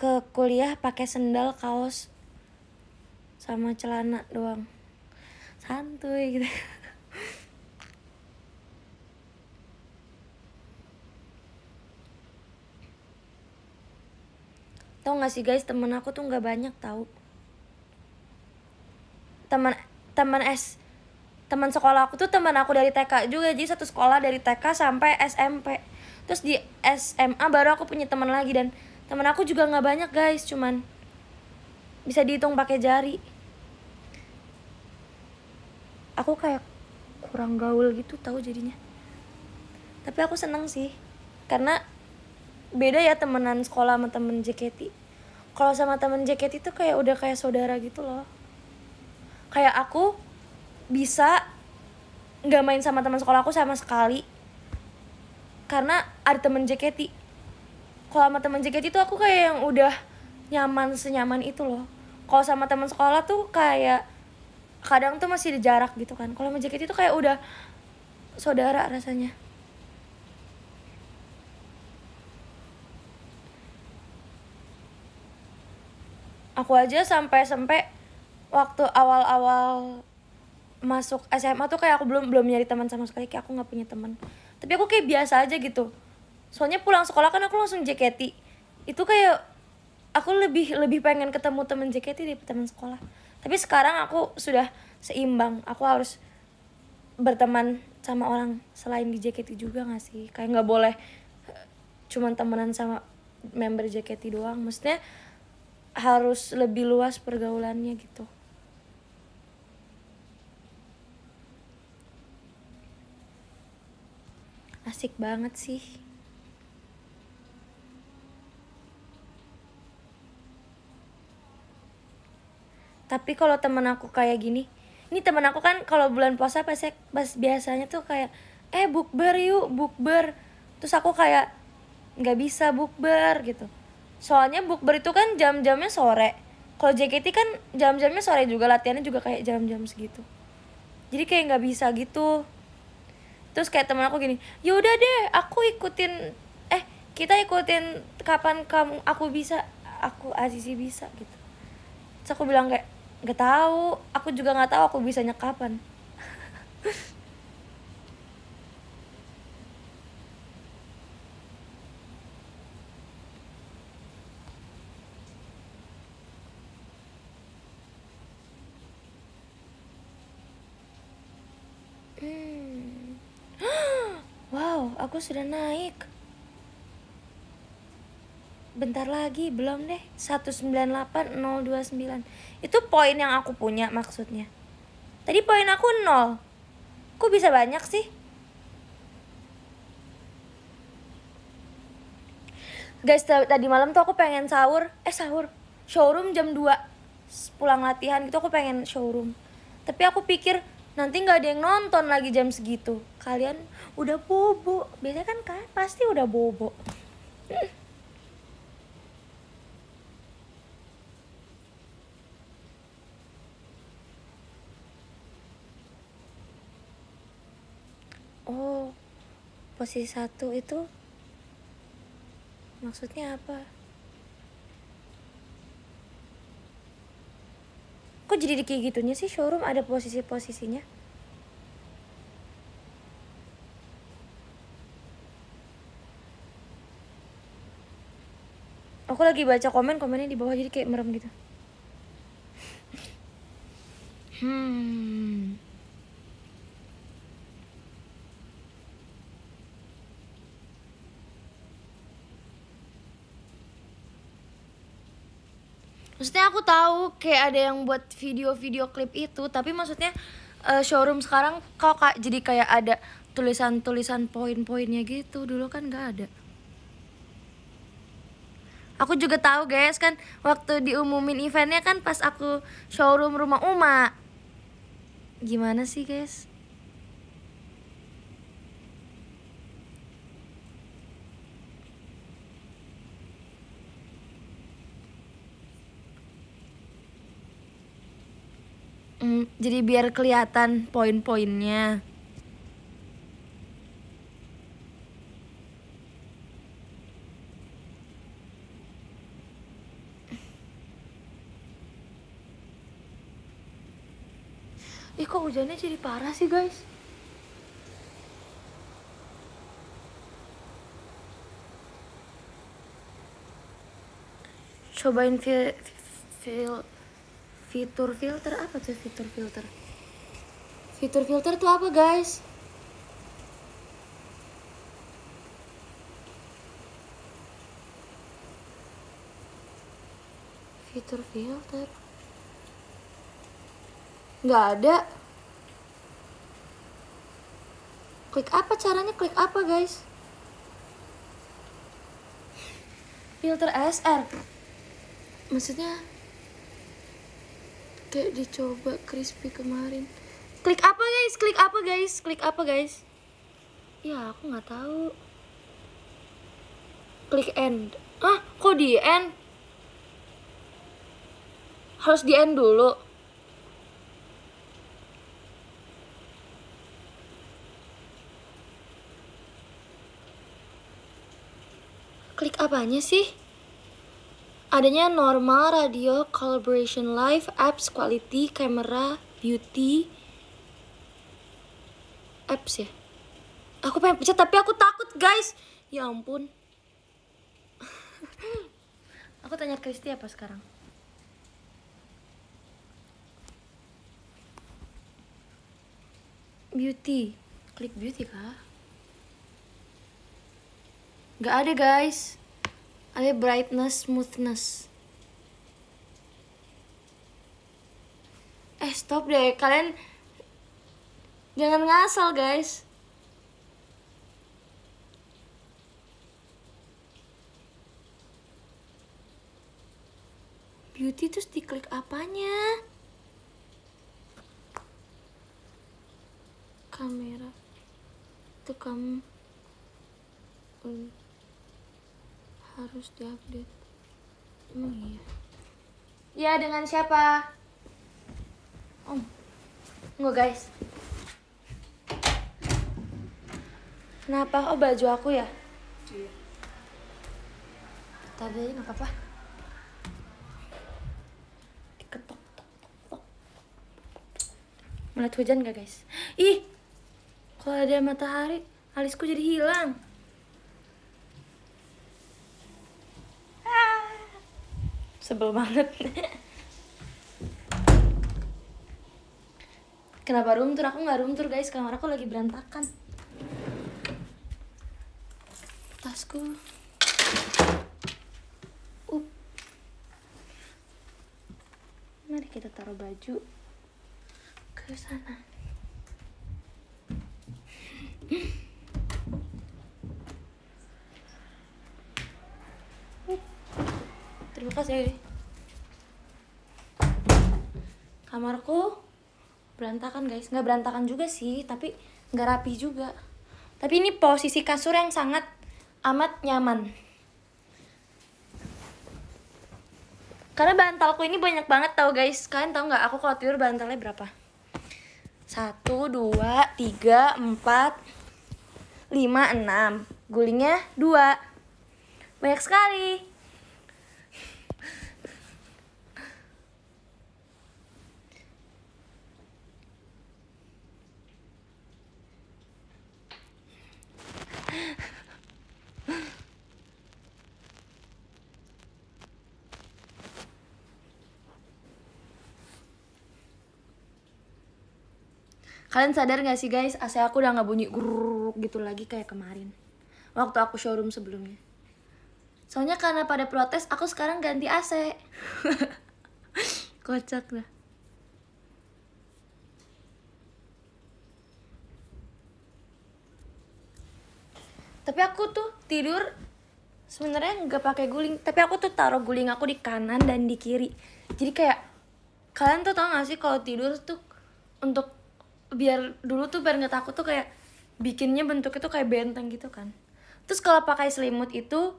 ke kuliah pakai sendal kaos sama celana doang santuy gitu [LAUGHS] tau gak sih guys temen aku tuh nggak banyak tau teman teman S teman sekolah aku tuh teman aku dari TK juga jadi satu sekolah dari TK sampai SMP terus di SMA baru aku punya teman lagi dan temen aku juga nggak banyak guys cuman bisa dihitung pakai jari aku kayak kurang gaul gitu tahu jadinya tapi aku seneng sih karena beda ya temenan sekolah sama temen JKT kalau sama temen JKT itu kayak udah kayak saudara gitu loh kayak aku bisa nggak main sama teman sekolah aku sama sekali karena ada temen JKT kalau sama teman JKT itu aku kayak yang udah nyaman senyaman itu loh kalau sama teman sekolah tuh kayak kadang tuh masih jarak gitu kan kalau sama JKT itu kayak udah saudara rasanya aku aja sampai sampai waktu awal-awal masuk SMA tuh kayak aku belum belum nyari teman sama sekali kayak aku nggak punya teman tapi aku kayak biasa aja gitu soalnya pulang sekolah kan aku langsung JKT itu kayak aku lebih lebih pengen ketemu temen JKT di teman sekolah tapi sekarang aku sudah seimbang aku harus berteman sama orang selain di JKT juga gak sih kayak nggak boleh eh, cuman temenan sama member JKT doang maksudnya harus lebih luas pergaulannya gitu asik banget sih tapi kalau temen aku kayak gini ini temen aku kan kalau bulan puasa pas, pas biasanya tuh kayak eh bukber yuk bukber terus aku kayak nggak bisa bukber gitu soalnya bukber itu kan jam-jamnya sore kalau JKT kan jam-jamnya sore juga latihannya juga kayak jam-jam segitu jadi kayak nggak bisa gitu terus kayak teman aku gini yaudah deh aku ikutin eh kita ikutin kapan kamu aku bisa aku Azizi bisa gitu terus aku bilang kayak nggak tahu aku juga nggak tahu aku bisa nyekapan hmm. [GASPS] wow aku sudah naik bentar lagi belum deh 198029 itu poin yang aku punya maksudnya tadi poin aku nol kok bisa banyak sih guys tadi malam tuh aku pengen sahur eh sahur showroom jam 2 pulang latihan gitu aku pengen showroom tapi aku pikir nanti nggak ada yang nonton lagi jam segitu kalian udah bobo biasanya kan kan pasti udah bobo oh posisi satu itu maksudnya apa kok jadi kayak gitunya sih showroom ada posisi-posisinya aku lagi baca komen komennya di bawah jadi kayak merem gitu hmm maksudnya aku tahu kayak ada yang buat video-video klip itu tapi maksudnya uh, showroom sekarang kau kak jadi kayak ada tulisan-tulisan poin-poinnya gitu dulu kan nggak ada aku juga tahu guys kan waktu diumumin eventnya kan pas aku showroom rumah Uma gimana sih guys Mm, jadi biar kelihatan poin-poinnya. Ih kok hujannya jadi parah sih guys? Cobain feel, feel Fitur filter apa tuh fitur filter? Fitur filter tuh apa guys? Fitur filter? Nggak ada. Klik apa caranya? Klik apa guys? Filter SR. Maksudnya kayak dicoba crispy kemarin klik apa guys klik apa guys klik apa guys ya aku nggak tahu klik end ah kok di end harus di end dulu klik apanya sih adanya normal radio collaboration live apps quality camera beauty apps ya aku pengen pencet tapi aku takut guys ya ampun [LAUGHS] aku tanya Kristi apa sekarang beauty klik beauty kah nggak ada guys ada brightness smoothness eh stop deh kalian jangan ngasal guys beauty terus diklik apanya kamera itu kamu harus diupdate emang iya ya dengan siapa om nggak guys kenapa oh baju aku ya iya tadi aja nggak apa-apa ketok Melihat hujan gak guys? Ih, kalau ada matahari, alisku jadi hilang. sebel banget kenapa room tour aku nggak room tour guys kamar aku lagi berantakan tasku up mari kita taruh baju ke sana Terima kasih. kamarku berantakan guys nggak berantakan juga sih tapi nggak rapi juga tapi ini posisi kasur yang sangat amat nyaman karena bantalku ini banyak banget tau guys kalian tau nggak aku kalau tidur bantalnya berapa satu dua tiga empat lima enam gulingnya dua banyak sekali Kalian sadar gak sih guys, AC aku udah gak bunyi grrrr gitu lagi kayak kemarin. Waktu aku showroom sebelumnya. Soalnya karena pada protes, aku sekarang ganti AC. Kocak lah. tapi aku tuh tidur sebenarnya nggak pakai guling tapi aku tuh taruh guling aku di kanan dan di kiri jadi kayak kalian tuh tau gak sih kalau tidur tuh untuk biar dulu tuh biar nggak takut tuh kayak bikinnya bentuk itu kayak benteng gitu kan terus kalau pakai selimut itu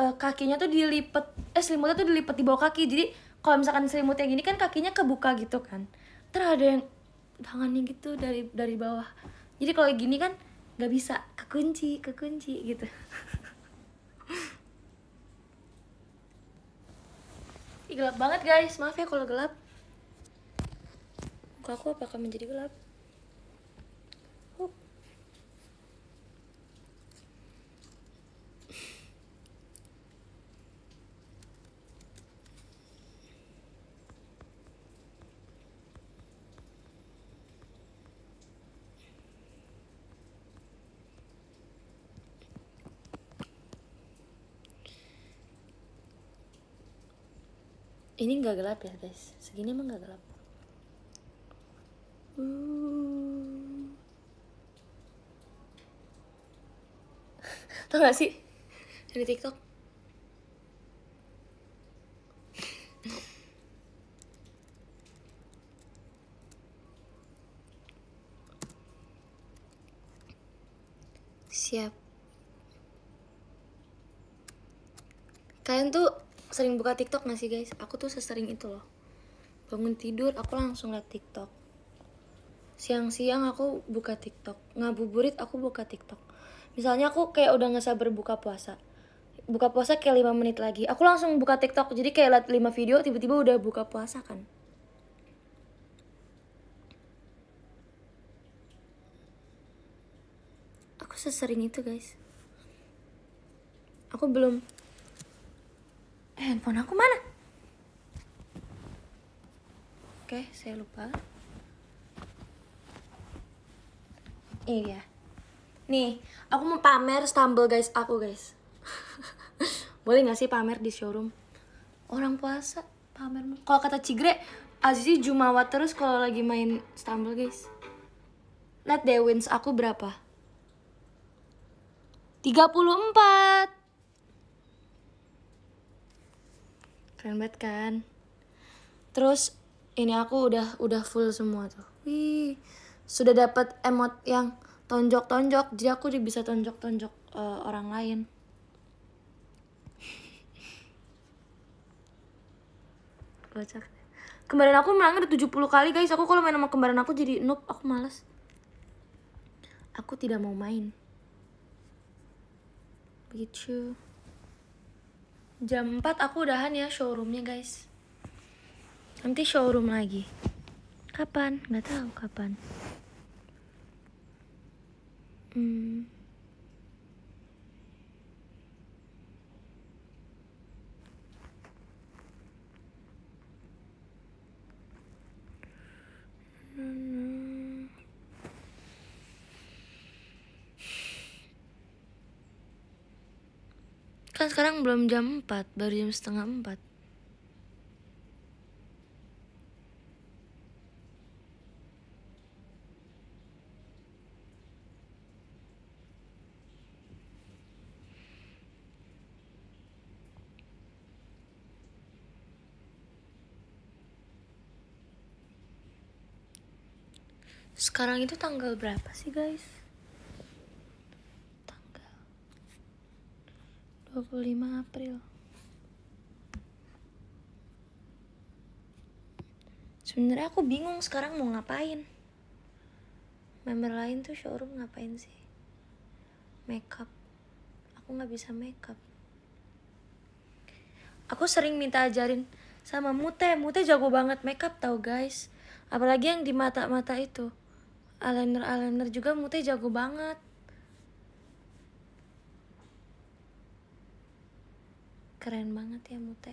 uh, kakinya tuh dilipet eh selimutnya tuh dilipet di bawah kaki jadi kalau misalkan selimutnya gini kan kakinya kebuka gitu kan terus ada yang tangannya gitu dari dari bawah jadi kalau gini kan nggak bisa kekunci kekunci gitu [LAUGHS] Ih, gelap banget guys maaf ya kalau gelap aku apakah menjadi gelap? Ini nggak gelap ya guys, segini emang nggak gelap. Hmm. Tau gak sih? Dari TikTok. Siap. Kalian tuh sering buka TikTok gak sih guys? Aku tuh sesering itu loh. Bangun tidur aku langsung liat TikTok siang-siang aku buka TikTok, ngabuburit aku buka TikTok. Misalnya aku kayak udah nggak sabar buka puasa. Buka puasa kayak lima menit lagi. Aku langsung buka TikTok. Jadi kayak liat lima video tiba-tiba udah buka puasa kan. Aku sesering itu, guys. Aku belum Eh, handphone aku mana? Oke, saya lupa. Iya. Nih, aku mau pamer stumble guys aku guys. [LAUGHS] Boleh gak sih pamer di showroom? Orang puasa pamer. Kalau kata Cigre, Azizi Jumawa terus kalau lagi main stumble guys. let the wins aku berapa? 34. Keren banget kan? Terus ini aku udah udah full semua tuh. Wih sudah dapat emot yang tonjok-tonjok jadi aku juga bisa tonjok-tonjok uh, orang lain kocak [LAUGHS] kembaran aku menangnya ada 70 kali guys aku kalau main sama kembaran aku jadi noob aku males aku tidak mau main begitu jam 4 aku udahan ya showroomnya guys nanti showroom lagi kapan nggak tahu kapan Hmm. kan sekarang belum jam 4, baru jam setengah 4 Sekarang itu tanggal berapa sih guys? Tanggal 25 April Sebenernya aku bingung sekarang mau ngapain member lain tuh showroom ngapain sih makeup aku gak bisa makeup aku sering minta ajarin sama mute mute jago banget makeup tau guys apalagi yang di mata mata itu eyeliner eyeliner juga mute jago banget keren banget ya mute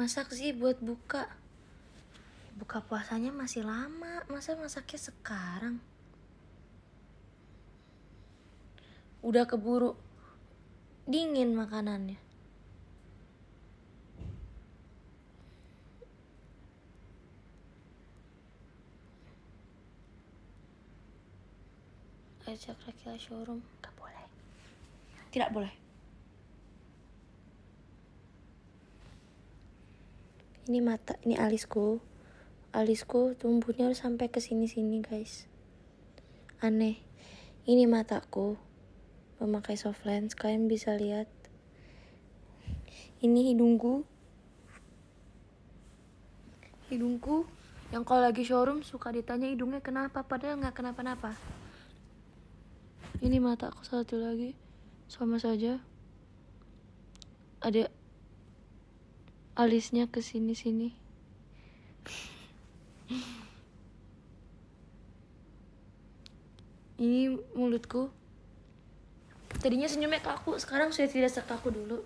masak sih buat buka buka puasanya masih lama masa masaknya sekarang udah keburu dingin makanannya ajak Rakila showroom gak boleh tidak boleh ini mata ini alisku alisku tumbuhnya sampai ke sini sini guys aneh ini mataku memakai soft lens kalian bisa lihat ini hidungku hidungku yang kalau lagi showroom suka ditanya hidungnya kenapa padahal nggak kenapa-napa ini mata aku satu lagi sama saja ada alisnya ke sini sini ini mulutku tadinya senyumnya kaku sekarang sudah tidak sekaku dulu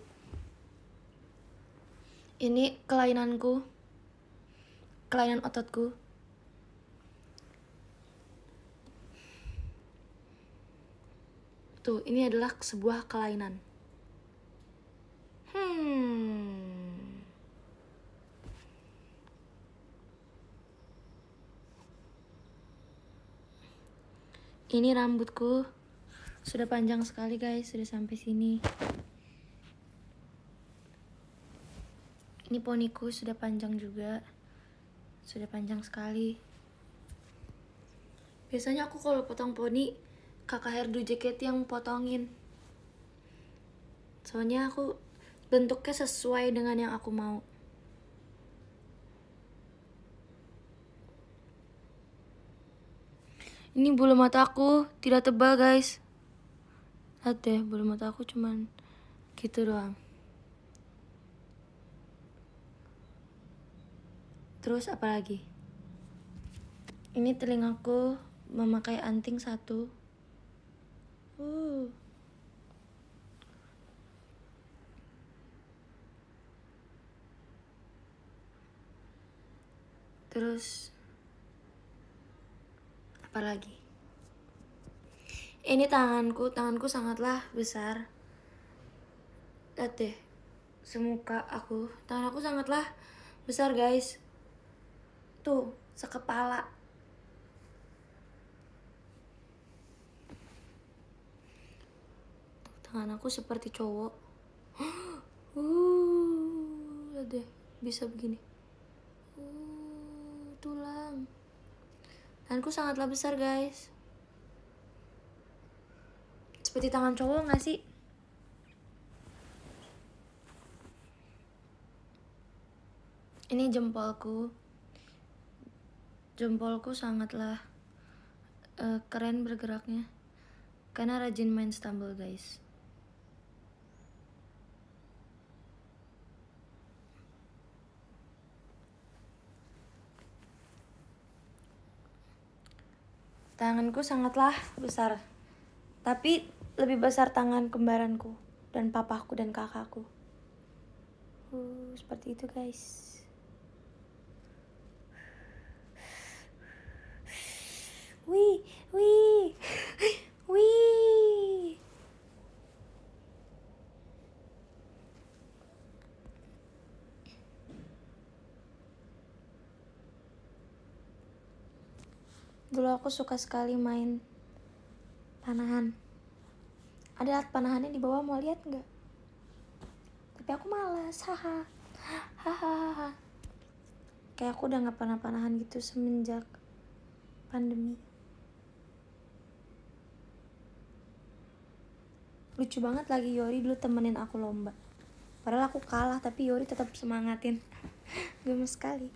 ini kelainanku kelainan ototku tuh ini adalah sebuah kelainan hmm ini rambutku sudah panjang sekali guys, sudah sampai sini. Ini poniku sudah panjang juga. Sudah panjang sekali. Biasanya aku kalau potong poni, kakak herdu jaket yang potongin. Soalnya aku bentuknya sesuai dengan yang aku mau. Ini bulu mataku tidak tebal guys lihat deh ya, bulu mata aku cuman gitu doang terus apa lagi ini telingaku memakai anting satu uh. terus apa lagi ini tanganku, tanganku sangatlah besar. Lihat deh, semuka aku. Tangan aku sangatlah besar guys. Tuh, sekepala. Tangan aku seperti cowok. [GASPS] uh, lihat deh, bisa begini. Uh, tulang. Tanganku sangatlah besar guys seperti tangan cowok nggak sih ini jempolku jempolku sangatlah uh, keren bergeraknya karena rajin main stumble guys tanganku sangatlah besar tapi lebih besar tangan kembaranku dan papaku dan kakakku. Uh, seperti itu guys. Wih, wih, wih. Dulu aku suka sekali main panahan ada alat panahannya di bawah mau lihat nggak tapi aku malas haha hahaha kayak aku udah nggak pernah panahan gitu semenjak pandemi lucu banget lagi Yori dulu temenin aku lomba padahal aku kalah tapi Yori tetap semangatin [LAUGHS] gemes sekali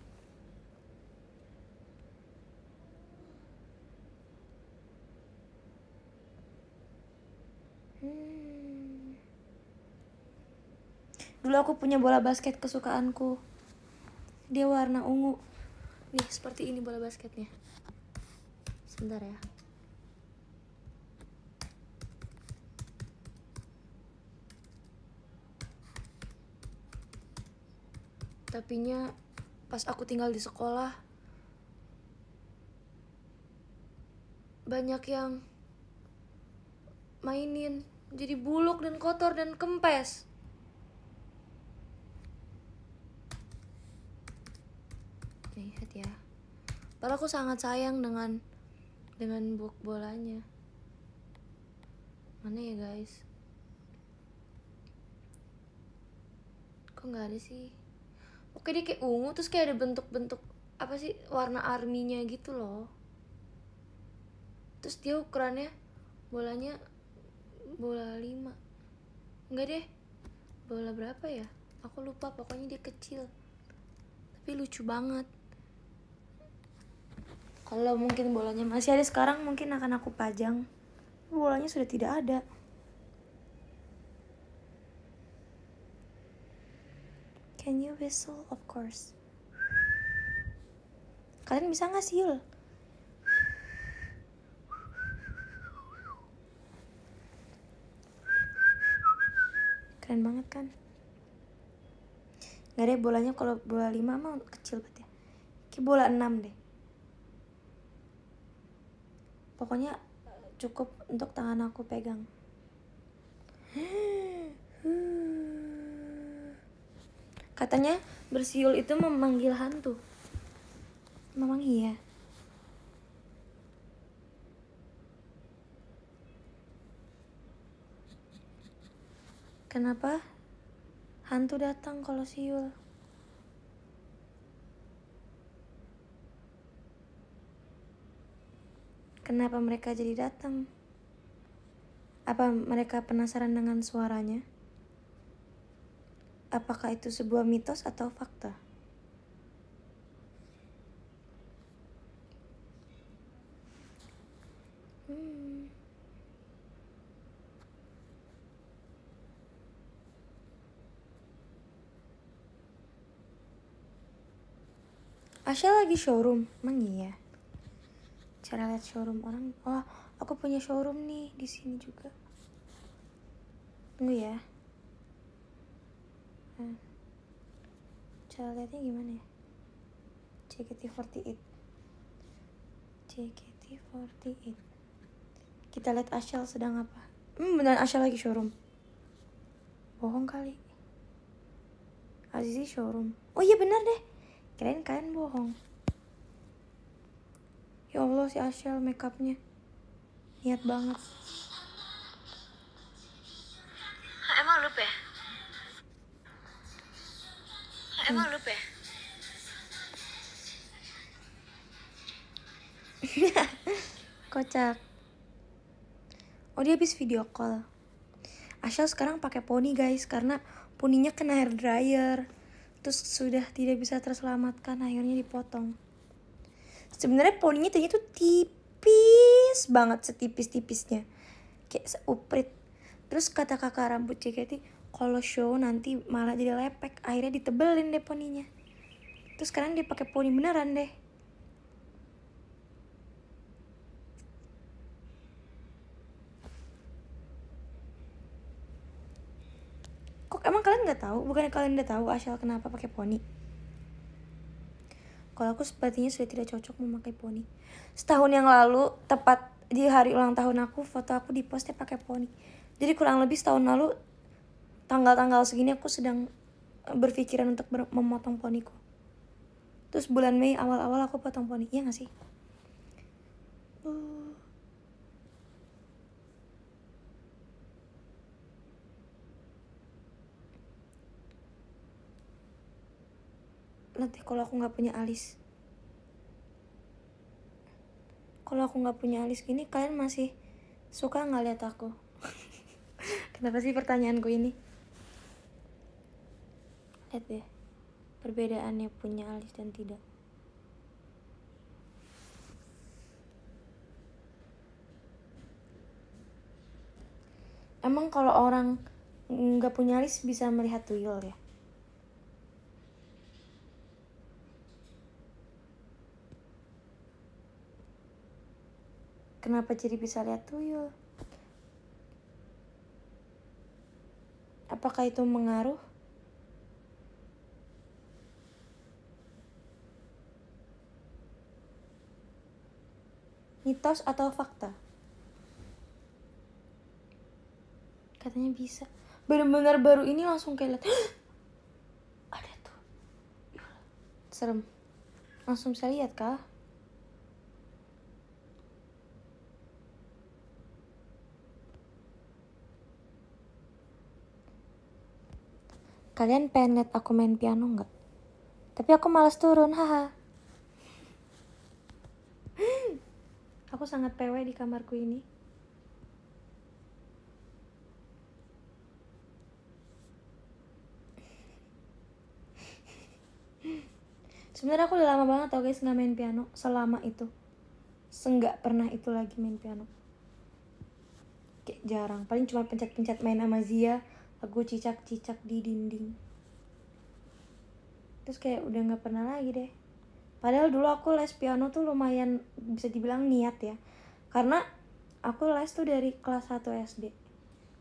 Dulu aku punya bola basket kesukaanku. Dia warna ungu. Nih, seperti ini bola basketnya. Sebentar ya. Tapi nya pas aku tinggal di sekolah banyak yang mainin jadi buluk dan kotor dan kempes. lihat ya padahal aku sangat sayang dengan dengan buk bolanya mana ya guys kok nggak ada sih oke dia kayak ungu terus kayak ada bentuk-bentuk apa sih warna arminya gitu loh terus dia ukurannya bolanya bola 5 enggak deh bola berapa ya aku lupa pokoknya dia kecil tapi lucu banget kalau mungkin bolanya masih ada sekarang mungkin akan aku pajang. Bolanya sudah tidak ada. Can you whistle? Of course. Kalian bisa nggak siul? Keren banget kan? Nggak deh bolanya kalau bola lima mah kecil banget ya. Kayak bola enam deh pokoknya cukup untuk tangan aku pegang katanya bersiul itu memanggil hantu memang iya kenapa hantu datang kalau siul Kenapa mereka jadi datang? Apa mereka penasaran dengan suaranya? Apakah itu sebuah mitos atau fakta? Hmm. Asya lagi showroom, emang iya? cara lihat showroom orang oh aku punya showroom nih di sini juga tunggu ya hmm. cara lihatnya gimana ya JKT48 JKT48 kita lihat Ashel sedang apa hmm beneran Ashel lagi showroom bohong kali Azizi showroom oh iya benar deh keren kalian bohong ya Allah si Ashel makeupnya niat banget emang lupa ya hmm. emang lupa ya [LAUGHS] kocak oh dia habis video call Ashel sekarang pakai poni guys karena poninya kena hair dryer terus sudah tidak bisa terselamatkan akhirnya dipotong sebenarnya poninya tadinya tuh tipis banget setipis-tipisnya kayak seuprit terus kata kakak rambut JKT kalau show nanti malah jadi lepek akhirnya ditebelin deh poninya terus sekarang dia pakai poni beneran deh kok emang kalian nggak tahu bukannya kalian udah tahu asal kenapa pakai poni kalau aku sepertinya sudah tidak cocok memakai poni. Setahun yang lalu, tepat di hari ulang tahun aku, foto aku di postnya pakai poni. Jadi kurang lebih setahun lalu, tanggal-tanggal segini aku sedang eh, berpikiran untuk ber memotong poniku. Terus bulan Mei awal-awal aku potong poni, Iya gak sih? Uh. nanti kalau aku nggak punya alis kalau aku nggak punya alis gini kalian masih suka nggak lihat aku [LAUGHS] kenapa sih pertanyaanku ini lihat deh perbedaannya punya alis dan tidak emang kalau orang nggak punya alis bisa melihat tuyul ya Kenapa jadi bisa lihat tuyul? Apakah itu mengaruh? Mitos atau fakta? Katanya bisa. Benar-benar baru ini langsung kayak [GASPS] Ada tuh. Serem. Langsung bisa lihat kah? Kalian pengen lihat aku main piano nggak? Tapi aku malas turun, haha. [LAUGHS] aku sangat pewe di kamarku ini. Sebenarnya aku udah lama banget tau guys nggak main piano selama itu. Senggak pernah itu lagi main piano. Kayak jarang, paling cuma pencet-pencet main sama Zia aku cicak-cicak di dinding terus kayak udah nggak pernah lagi deh padahal dulu aku les piano tuh lumayan bisa dibilang niat ya karena aku les tuh dari kelas 1 SD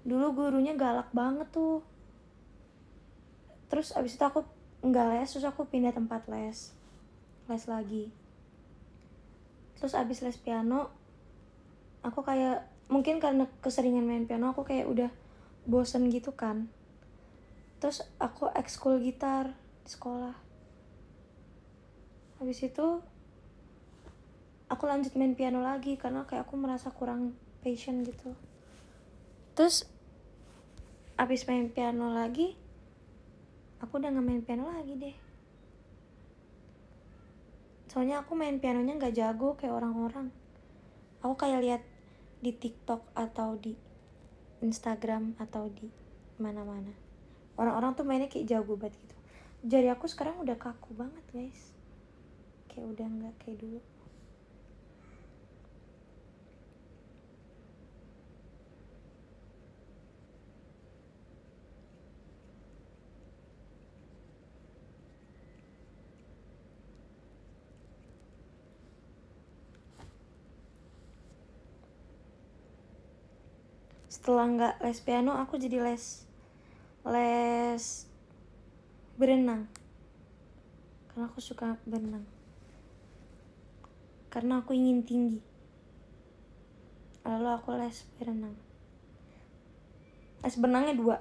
dulu gurunya galak banget tuh terus abis itu aku nggak les terus aku pindah tempat les les lagi terus abis les piano aku kayak mungkin karena keseringan main piano aku kayak udah bosen gitu kan terus aku ekskul gitar di sekolah habis itu aku lanjut main piano lagi karena kayak aku merasa kurang passion gitu terus habis main piano lagi aku udah nggak main piano lagi deh soalnya aku main pianonya nggak jago kayak orang-orang aku kayak lihat di TikTok atau di Instagram atau di mana-mana orang-orang tuh mainnya kayak jago banget gitu jari aku sekarang udah kaku banget guys kayak udah nggak kayak dulu setelah nggak les piano aku jadi les les berenang karena aku suka berenang karena aku ingin tinggi lalu aku les berenang les berenangnya dua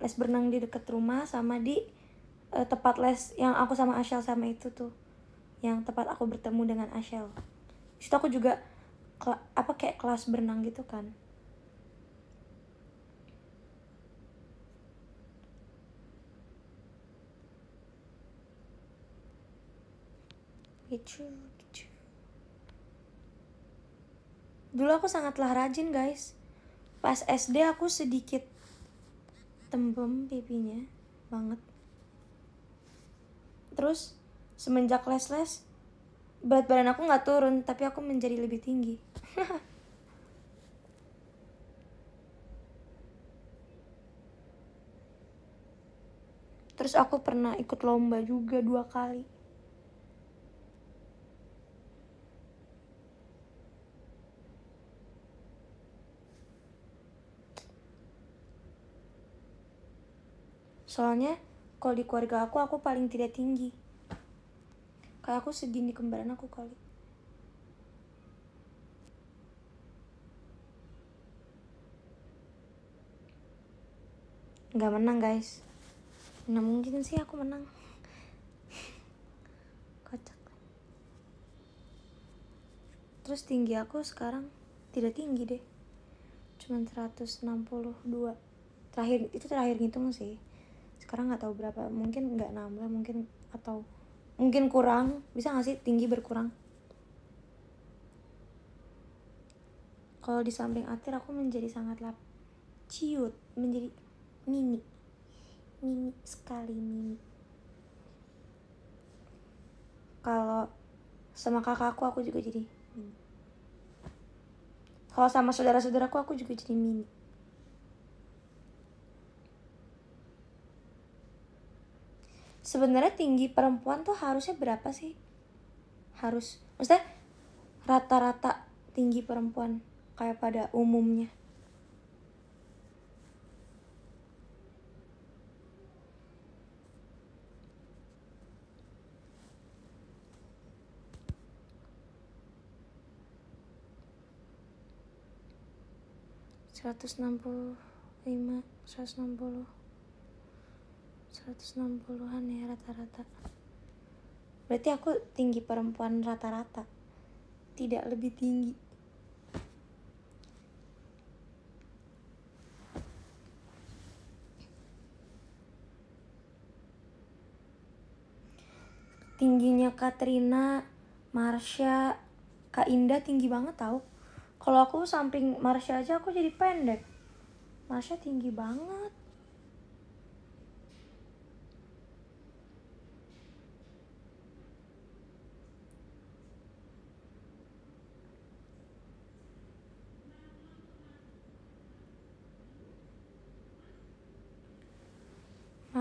les berenang di dekat rumah sama di uh, tempat les yang aku sama Ashel sama itu tuh yang tempat aku bertemu dengan Ashel. itu aku juga apa kayak kelas berenang gitu kan. gitu gitu dulu aku sangatlah rajin guys pas SD aku sedikit tembem pipinya banget terus semenjak les les berat badan aku nggak turun tapi aku menjadi lebih tinggi [LAUGHS] terus aku pernah ikut lomba juga dua kali Soalnya kalau di keluarga aku, aku paling tidak tinggi. Kayak aku segini kembaran aku kali. Gak menang guys. Nah mungkin sih aku menang. [LAUGHS] Kocak. Terus tinggi aku sekarang tidak tinggi deh. Cuman 162. Terakhir itu terakhir ngitung sih sekarang nggak tahu berapa mungkin nggak nambah mungkin atau mungkin kurang bisa nggak sih tinggi berkurang kalau di samping atir aku menjadi sangat lap ciut menjadi mini mini sekali mini kalau sama kakakku aku juga jadi mini kalau sama saudara-saudaraku aku juga jadi mini sebenarnya tinggi perempuan tuh harusnya berapa sih? Harus. Maksudnya rata-rata tinggi perempuan kayak pada umumnya. seratus enam puluh lima seratus enam puluh 160-an ya rata-rata berarti aku tinggi perempuan rata-rata tidak lebih tinggi tingginya Katrina, Marsha, Kak Indah tinggi banget tau. Kalau aku samping Marsha aja aku jadi pendek. Marsha tinggi banget.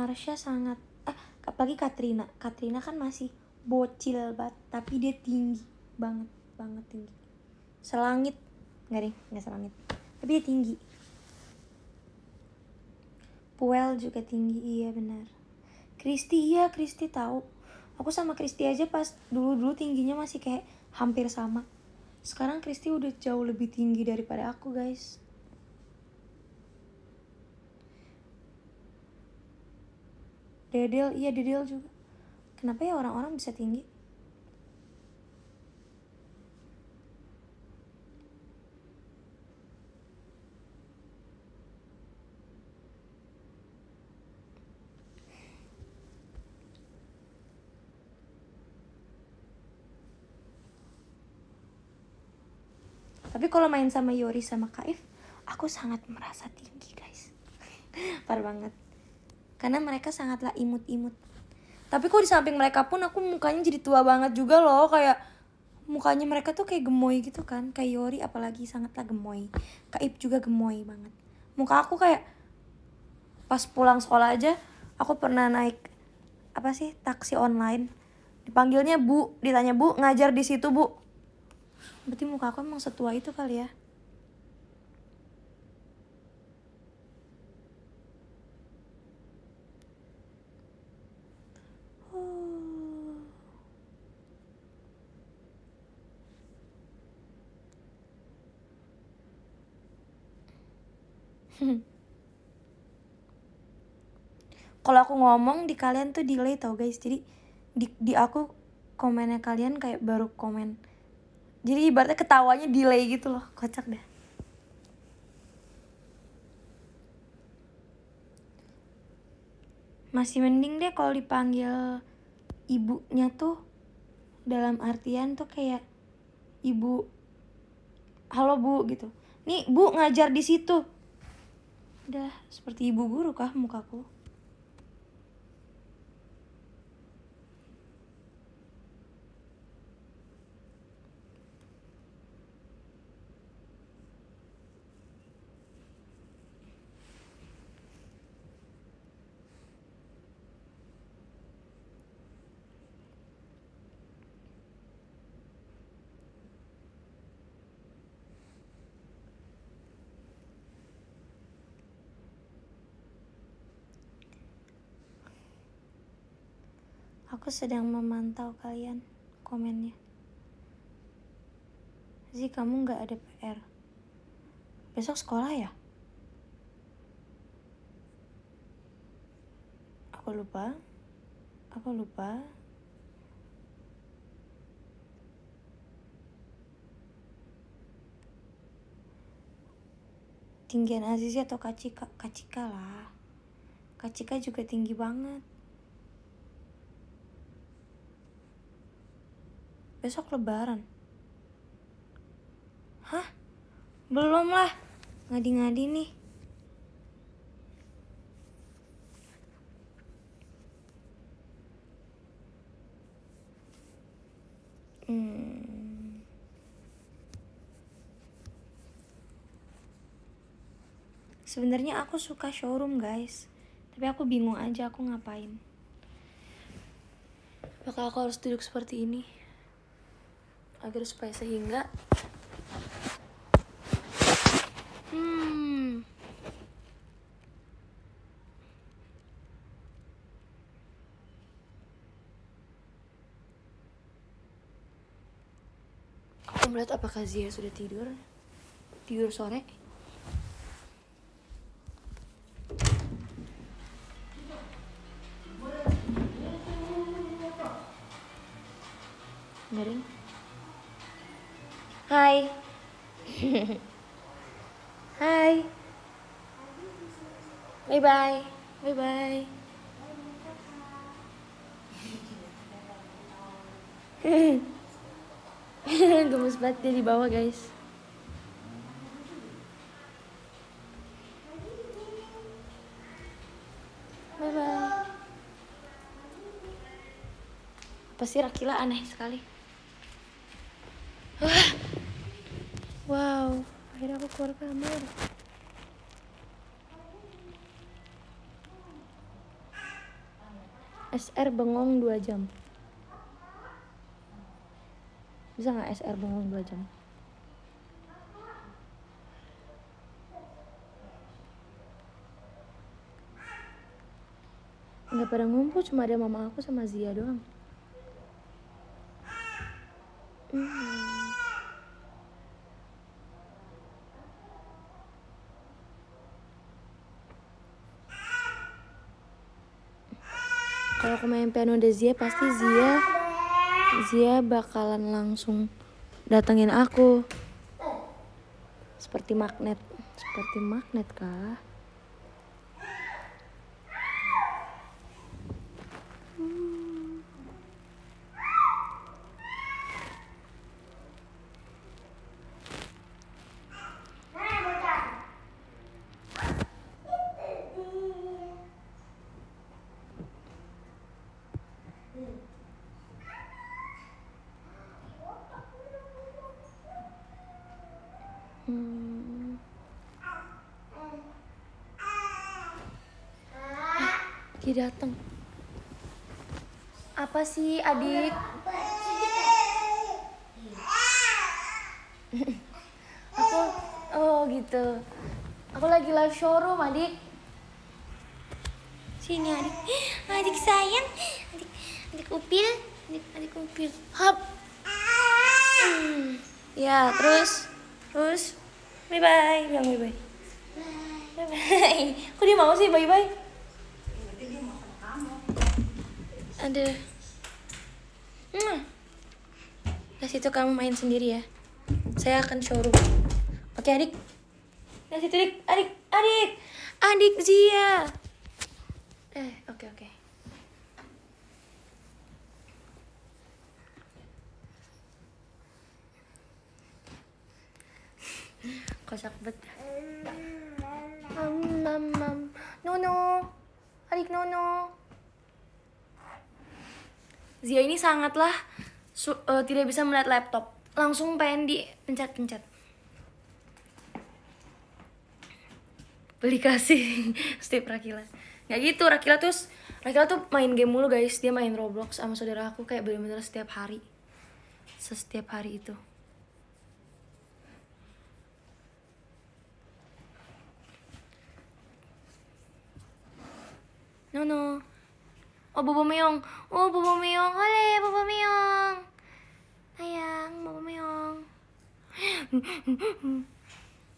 Marsha sangat eh apalagi Katrina Katrina kan masih bocil banget tapi dia tinggi banget banget tinggi selangit nggak deh nggak selangit tapi dia tinggi Puel juga tinggi iya benar Kristi iya Kristi tahu aku sama Kristi aja pas dulu dulu tingginya masih kayak hampir sama sekarang Kristi udah jauh lebih tinggi daripada aku guys Dedel, iya dedel juga. Kenapa ya orang-orang bisa tinggi? Tapi kalau main sama Yori sama Kaif, aku sangat merasa tinggi guys. [LAUGHS] Parah banget karena mereka sangatlah imut-imut tapi kok di samping mereka pun aku mukanya jadi tua banget juga loh kayak mukanya mereka tuh kayak gemoy gitu kan kayak Yori apalagi sangatlah gemoy Kaib juga gemoy banget muka aku kayak pas pulang sekolah aja aku pernah naik apa sih taksi online dipanggilnya bu ditanya bu ngajar di situ bu berarti muka aku emang setua itu kali ya kalau aku ngomong di kalian tuh delay tau guys jadi di, di aku komennya kalian kayak baru komen jadi ibaratnya ketawanya delay gitu loh kocak deh. masih mending deh kalau dipanggil ibunya tuh dalam artian tuh kayak ibu halo bu gitu nih bu ngajar di situ udah seperti ibu guru kah mukaku sedang memantau kalian komennya. Zi, kamu nggak ada PR. Besok sekolah ya? Aku lupa. Aku lupa. Tinggian Azizi atau Kacika? Kacika lah. Kacika juga tinggi banget. besok lebaran. Hah? Belum lah, ngadi-ngadi nih. Hmm. Sebenarnya aku suka showroom guys, tapi aku bingung aja aku ngapain. Apakah aku harus duduk seperti ini? agar supaya sehingga hmm aku melihat apakah Zia sudah tidur tidur sore Hai. Hai. Bye bye. Bye bye. [LAUGHS] Gemes banget dia di bawah, guys. Bye bye. Pasti Rakila aneh sekali. keluar kamar SR bengong 2 jam bisa gak SR bengong 2 jam gak pada ngumpul cuma ada mama aku sama Zia doang aku main piano ada Zia pasti Zia Zia bakalan langsung datengin aku seperti magnet seperti magnet kah sih adik. [LAUGHS] aku oh gitu. Aku lagi live showroom adik. Sini adik. [GASPS] Adik sayang. Adik adik upil. Adik adik upil. Hop. Hmm. Ya terus terus bye bye bilang bye bye. Bye bye. [LAUGHS] Kok dia mau sih bye bye? Ada. itu kamu main sendiri ya. Saya akan showroom. Oke adik. Nah situ adik, adik, adik, adik Zia. Eh oke oke. Okay. Kosak bet. Mam mam mam. Nono. Adik Nono. Zia ini sangatlah su uh, tidak bisa melihat laptop langsung pengen di pencet-pencet beli kasih setiap [LAUGHS] Rakila nggak gitu Rakila tuh Rakila tuh main game mulu guys dia main Roblox sama saudara aku kayak bener-bener setiap hari setiap hari itu No no. Oh Bobo Meong. Oh Bobo Meong. Oleh Bobo Meong sayang mau meong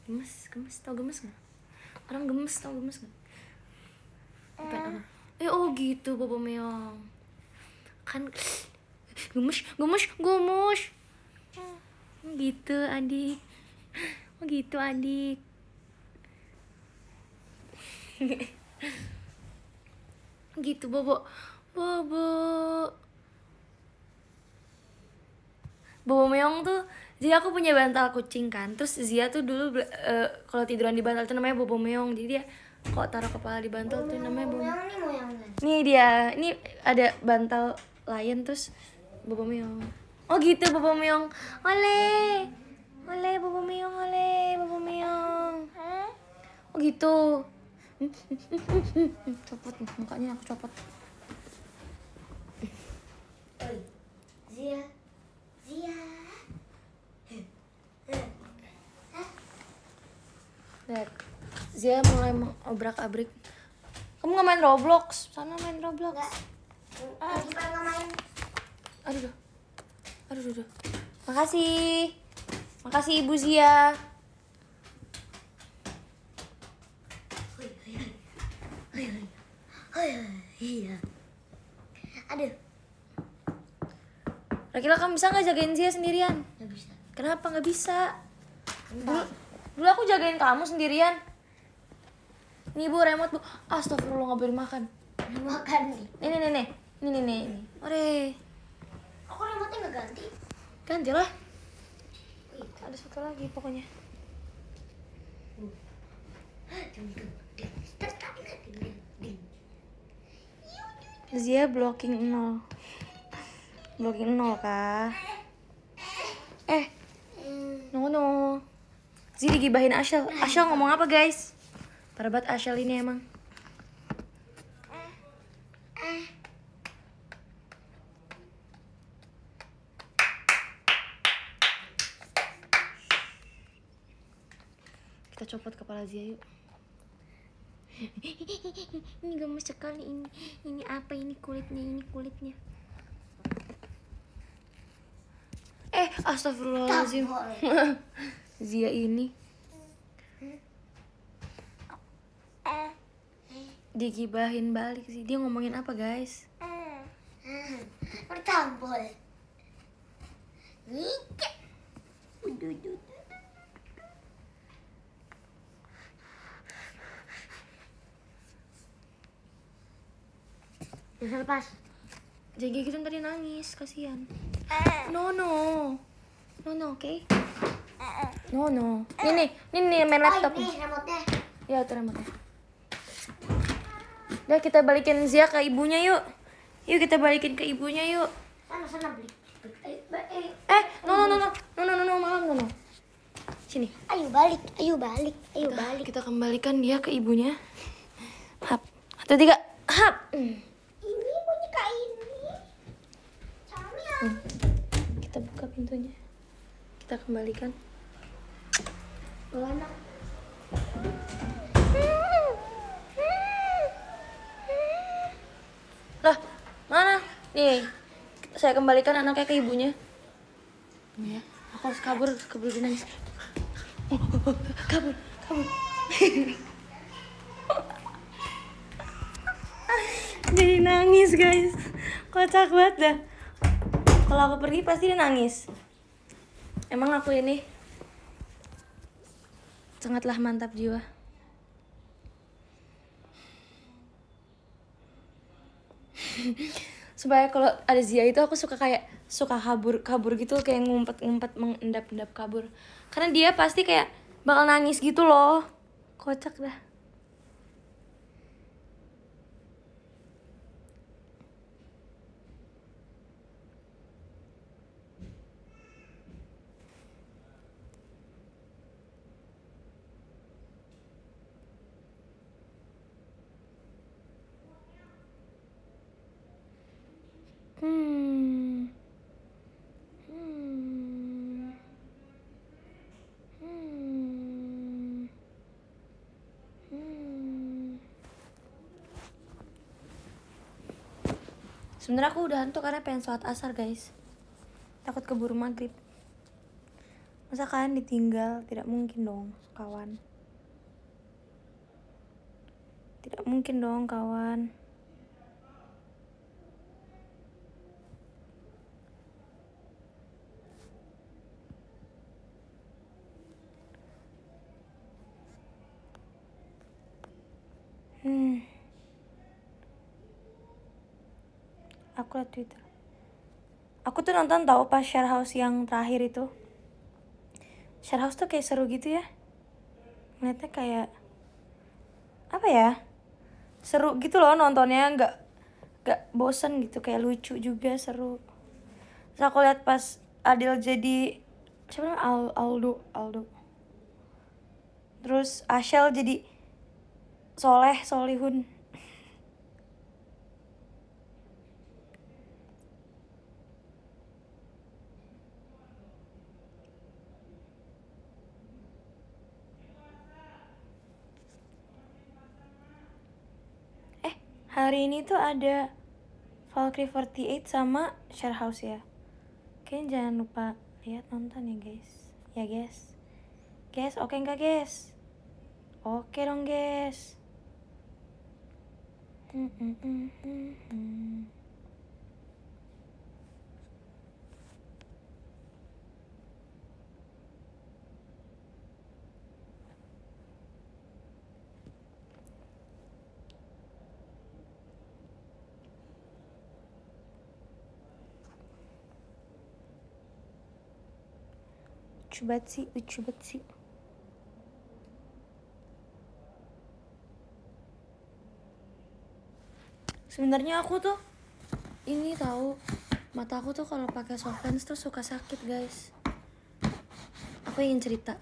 gemes gemes tau gemes nggak orang gemes tau gemes nggak apa eh. eh oh gitu bobo meong kan gemes gemes gemes hmm. oh, gitu adik oh gitu adik [LAUGHS] gitu bobo bobo Bobo Meong tuh jadi aku punya bantal kucing kan terus Zia tuh dulu uh, kalau tiduran di bantal tuh namanya bobo meong jadi dia kok taruh kepala di bantal bobo tuh namanya bobo meong nih nih dia ini ada bantal lion, terus bobo meong oh gitu bobo meong oleh oleh bobo meong oleh bobo meong oh gitu [LAUGHS] copot mukanya aku copot Zia Iya. Lihat, Zia mulai obrak-abrik. Kamu nggak main Roblox? Sana main Roblox. Lagi Ah. pengen main. Aduh, aduh, aduh, aduh. Makasih, makasih Ibu Zia. Iya. Aduh. Rakila kamu bisa nggak jagain Zia sendirian? Nggak bisa. Kenapa nggak bisa? Dulu, dulu aku jagain kamu sendirian. Nih bu remote bu. Astagfirullah nggak boleh makan. Makan nih. Nih nih nih nih nih nih. Ore. Aku remote nggak ganti. Ganti lah. Ada satu lagi pokoknya. Uh. [GASPS] Zia blocking nol nol kak eh no no Ziri gibahin Ashel Ashel ngomong apa guys Parabat Ashel ini emang Kita copot kepala Zia yuk ini gemes sekali ini ini apa ini kulitnya ini kulitnya eh astagfirullahaladzim Zia ini digibahin balik sih dia ngomongin apa guys bertambol Nike. Bisa lepas. Jadi gitu tadi nangis, kasihan. Eh. No, no. No, no, okay? Eh, eh. No, no. ini, ini main laptop. ini remote-nya. Ya, itu remote Udah, ya, kita balikin Zia ke ibunya yuk. Yuk, kita balikin ke ibunya yuk. Sana, ah, sana, beli. Eh, no, no, no, no. No, no, no, no, malam, no, no. Sini. Ayo balik, ayo balik, ayo kita, balik. Kita kembalikan dia ke ibunya. Hap. Satu, tiga. Hap. Ini punya kain. Kita buka pintunya. Kita kembalikan. Belana. Lah, mana? Nih, saya kembalikan anaknya ke ibunya. Ya, aku harus kabur, kabur Oh, oh, oh, kabur, kabur. Jadi nangis guys, kocak banget dah kalau aku pergi pasti dia nangis emang aku ini sangatlah mantap jiwa [LAUGHS] supaya kalau ada Zia itu aku suka kayak suka kabur kabur gitu kayak ngumpet ngumpet mengendap endap kabur karena dia pasti kayak bakal nangis gitu loh kocak dah Sebenernya aku udah hantu karena pengen sholat asar guys Takut keburu maghrib Masa kalian ditinggal? Tidak mungkin dong kawan Tidak mungkin dong kawan Twitter aku tuh nonton tau pas share house yang terakhir itu share house tuh kayak seru gitu ya ngeliatnya kayak apa ya seru gitu loh nontonnya nggak nggak bosen gitu kayak lucu juga seru terus aku lihat pas Adil jadi siapa namanya Al Aldo Aldo terus Ashel jadi Soleh Solihun hari ini tuh ada Valkyrie 48 sama Share House ya Oke jangan lupa lihat nonton ya guys ya guys guys oke okay enggak guys oke okay dong guys mm -mm -mm -mm -mm. lucu banget sih lucu banget sih sebenarnya aku tuh ini tahu mata aku tuh kalau pakai soft lens tuh suka sakit guys aku ingin cerita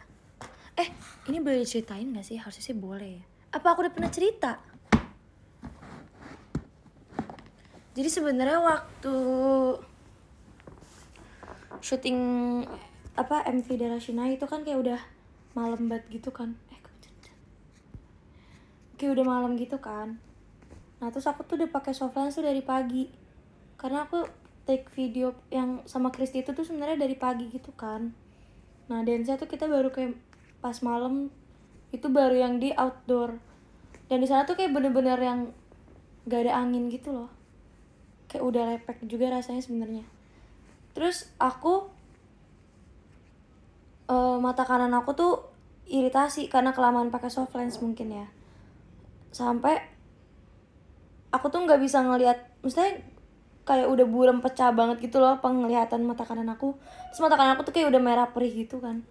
eh ini boleh diceritain gak sih harusnya sih boleh ya. apa aku udah pernah cerita jadi sebenarnya waktu syuting apa MV Darashina itu kan kayak udah malam banget gitu kan eh kebetulan kayak udah malam gitu kan nah terus aku tuh udah pakai soft tuh dari pagi karena aku take video yang sama Kristi itu tuh sebenarnya dari pagi gitu kan nah dance tuh kita baru kayak pas malam itu baru yang di outdoor dan di sana tuh kayak bener-bener yang gak ada angin gitu loh kayak udah lepek juga rasanya sebenarnya terus aku uh, mata kanan aku tuh iritasi karena kelamaan pakai soft lens mungkin ya sampai aku tuh nggak bisa ngelihat maksudnya kayak udah buram pecah banget gitu loh penglihatan mata kanan aku terus mata kanan aku tuh kayak udah merah perih gitu kan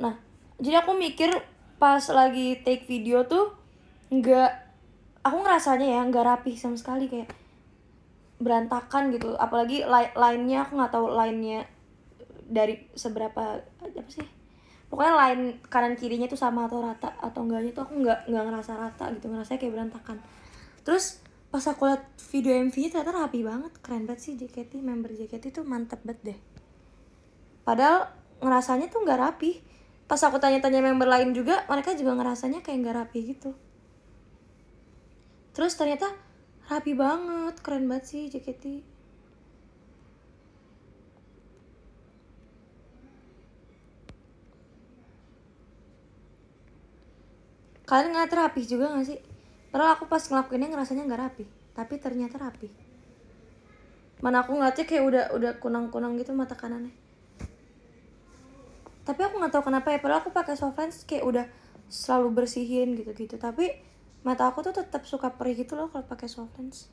nah jadi aku mikir pas lagi take video tuh nggak aku ngerasanya ya nggak rapi sama sekali kayak berantakan gitu apalagi lainnya aku nggak tahu lainnya dari seberapa apa sih pokoknya lain kanan kirinya tuh sama atau rata atau enggaknya tuh aku nggak nggak ngerasa rata gitu ngerasa kayak berantakan terus pas aku lihat video MV-nya ternyata rapi banget keren banget sih JKT member JKT tuh mantep banget deh padahal ngerasanya tuh nggak rapi pas aku tanya-tanya member lain juga mereka juga ngerasanya kayak nggak rapi gitu terus ternyata rapi banget keren banget sih JKT kalian ngeliat rapi juga gak sih padahal aku pas ngelakuinnya ngerasanya gak rapi tapi ternyata rapi mana aku ngeliatnya kayak udah udah kunang kunang gitu mata kanannya tapi aku gak tahu kenapa ya padahal aku pakai soft lens kayak udah selalu bersihin gitu gitu tapi mata aku tuh tetap suka perih gitu loh kalau pakai soft lens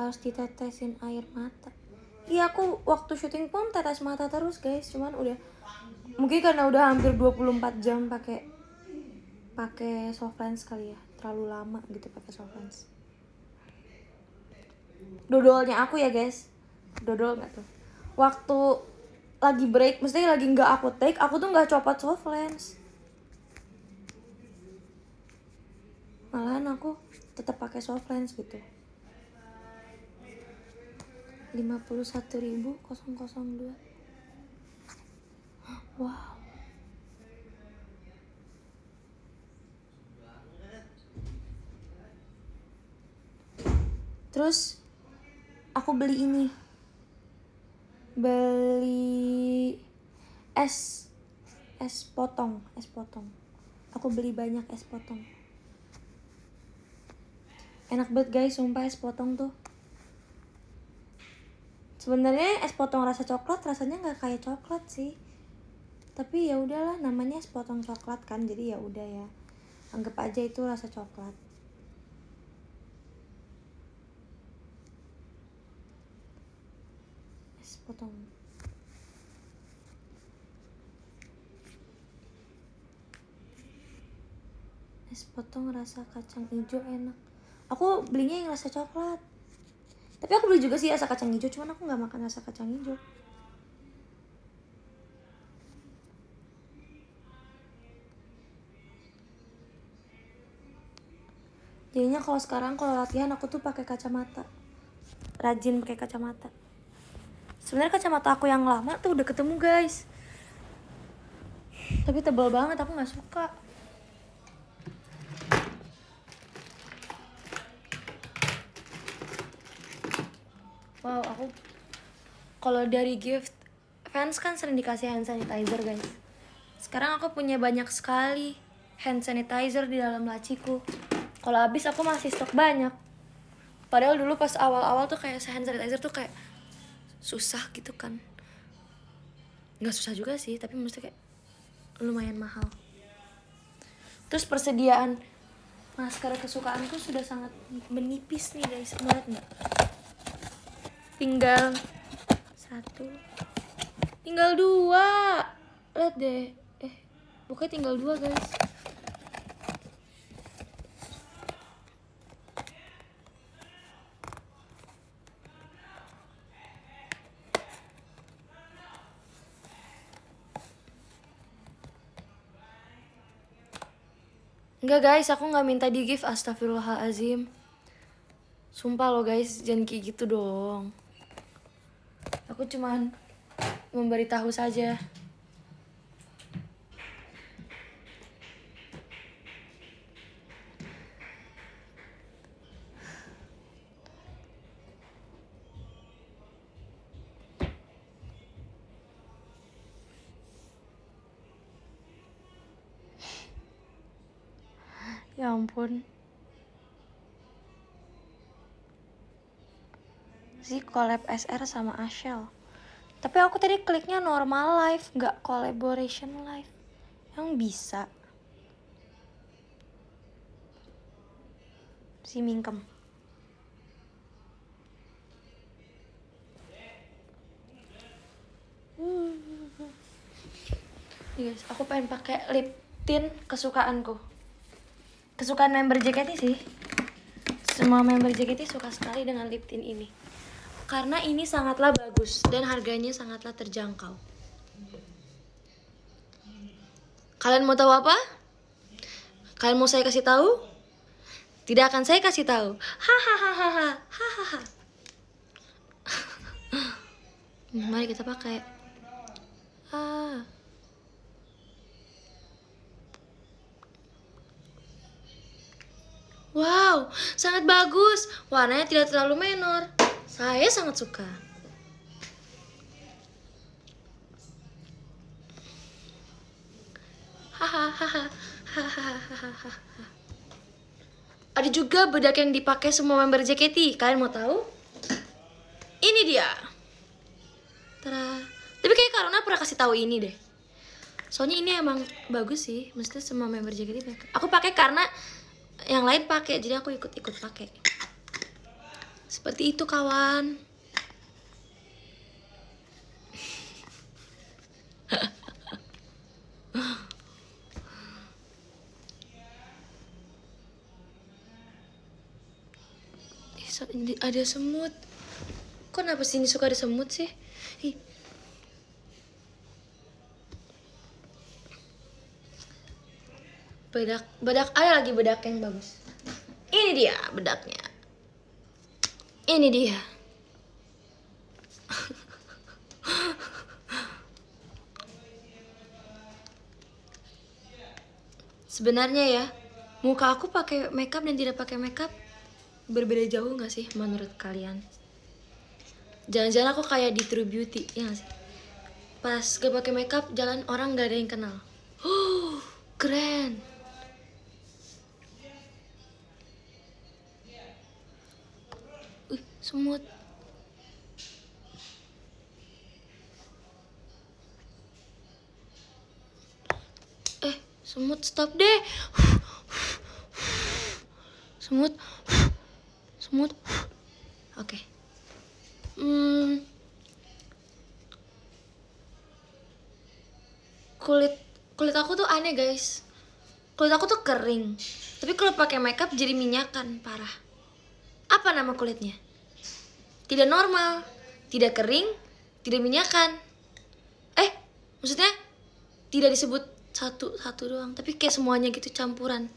harus ditetesin air mata iya aku waktu syuting pun tetes mata terus guys cuman udah mungkin karena udah hampir 24 jam pakai pakai soft lens kali ya terlalu lama gitu pakai soft lens dodolnya aku ya guys dodol nggak tuh waktu lagi break mesti lagi nggak aku take aku tuh nggak copot soft lens malahan aku tetap pakai soft lens gitu 51.002 wow terus aku beli ini beli es es potong es potong aku beli banyak es potong enak banget guys sumpah es potong tuh sebenarnya es potong rasa coklat rasanya nggak kayak coklat sih tapi ya udahlah namanya es potong coklat kan jadi ya udah ya anggap aja itu rasa coklat es potong es potong rasa kacang hijau enak aku belinya yang rasa coklat tapi aku beli juga sih rasa kacang hijau cuman aku nggak makan rasa kacang hijau jadinya kalau sekarang kalau latihan aku tuh pakai kacamata rajin pakai kacamata sebenarnya kacamata aku yang lama tuh udah ketemu guys tapi tebal banget aku nggak suka wow aku kalau dari gift fans kan sering dikasih hand sanitizer guys sekarang aku punya banyak sekali hand sanitizer di dalam laciku kalau habis aku masih stok banyak padahal dulu pas awal-awal tuh kayak hand sanitizer tuh kayak susah gitu kan nggak susah juga sih tapi mesti kayak lumayan mahal terus persediaan masker kesukaanku sudah sangat menipis nih guys ngeliat nggak tinggal satu tinggal dua lihat deh eh pokoknya tinggal dua guys Enggak guys, aku nggak minta di gift astagfirullahalazim. Sumpah lo guys, jangan kayak gitu dong aku cuman memberitahu saja Ya ampun. collab SR sama Ashel. Tapi aku tadi kliknya normal live, nggak collaboration live. Yang bisa. Si Mingkem. Yes, iya aku pengen pakai lip tint kesukaanku. Kesukaan member JKT sih. Semua member JKT suka sekali dengan lip tint ini karena ini sangatlah bagus dan harganya sangatlah terjangkau. Kalian mau tahu apa? Kalian mau saya kasih tahu? Tidak akan saya kasih tahu. Hahaha. [LAUGHS] Mari kita pakai. Ah. Wow, sangat bagus. Warnanya tidak terlalu menor. Saya sangat suka. [LAUGHS] Ada juga bedak yang dipakai semua member JKT. Kalian mau tahu? Ini dia. Tara. Tapi kayak Karuna pernah kasih tahu ini deh. Soalnya ini emang bagus sih. Mesti semua member JKT pakai. Aku pakai karena yang lain pakai, jadi aku ikut-ikut pakai. Seperti itu kawan. [LAUGHS] ada semut. Kok kenapa sini suka ada semut sih? Hi. Bedak, bedak ada lagi bedak yang bagus. Ini dia bedaknya. Ini dia. Sebenarnya ya, muka aku pakai makeup dan tidak pakai makeup berbeda jauh nggak sih menurut kalian? Jangan-jangan aku kayak di True Beauty, ya gak sih? Pas gak pakai makeup, jalan orang gak ada yang kenal. Oh, [GASPS] keren. semut eh semut stop deh semut semut oke hmm, kulit kulit aku tuh aneh guys kulit aku tuh kering tapi kalau pakai makeup jadi minyakan parah apa nama kulitnya tidak normal, tidak kering, tidak minyakan. Eh, maksudnya tidak disebut satu-satu doang, tapi kayak semuanya gitu campuran.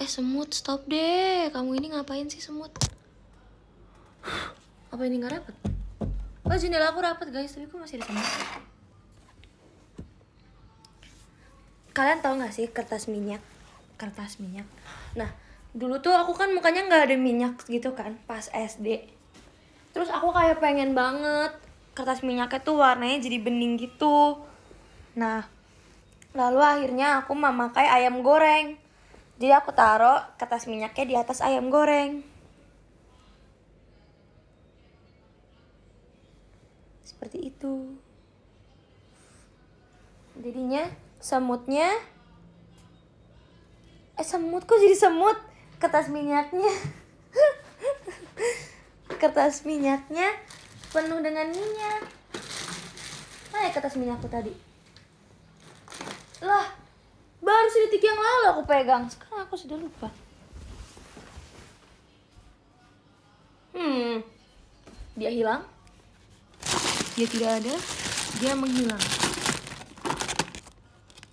Eh, semut, stop deh. Kamu ini ngapain sih semut? Apa ini nggak rapat? Oh, jendela aku rapat, guys, tapi aku masih ada semut. Kalian tahu nggak sih kertas minyak? Kertas minyak. Nah, dulu tuh aku kan mukanya nggak ada minyak gitu kan pas SD terus aku kayak pengen banget kertas minyaknya tuh warnanya jadi bening gitu nah lalu akhirnya aku memakai ayam goreng jadi aku taruh kertas minyaknya di atas ayam goreng seperti itu jadinya semutnya eh semut kok jadi semut kertas minyaknya [LAUGHS] kertas minyaknya penuh dengan minyak mana ya kertas minyakku tadi lah baru sedetik yang lalu aku pegang sekarang aku sudah lupa hmm dia hilang dia tidak ada dia menghilang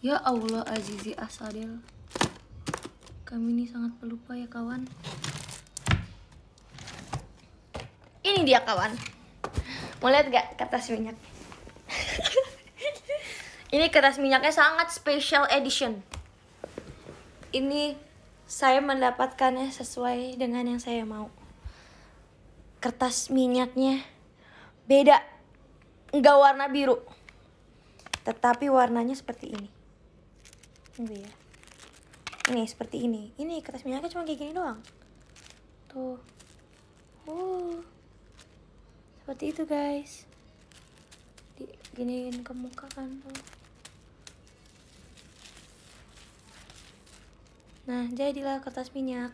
ya Allah Azizi Asadil kami ini sangat pelupa ya kawan. Ini dia kawan. Mau lihat gak kertas minyak? [LAUGHS] ini kertas minyaknya sangat special edition. Ini saya mendapatkannya sesuai dengan yang saya mau. Kertas minyaknya beda, nggak warna biru, tetapi warnanya seperti ini. Tunggu ya ini seperti ini ini kertas minyaknya cuma kayak gini doang tuh uh seperti itu guys di giniin ke muka kan tuh nah jadilah kertas minyak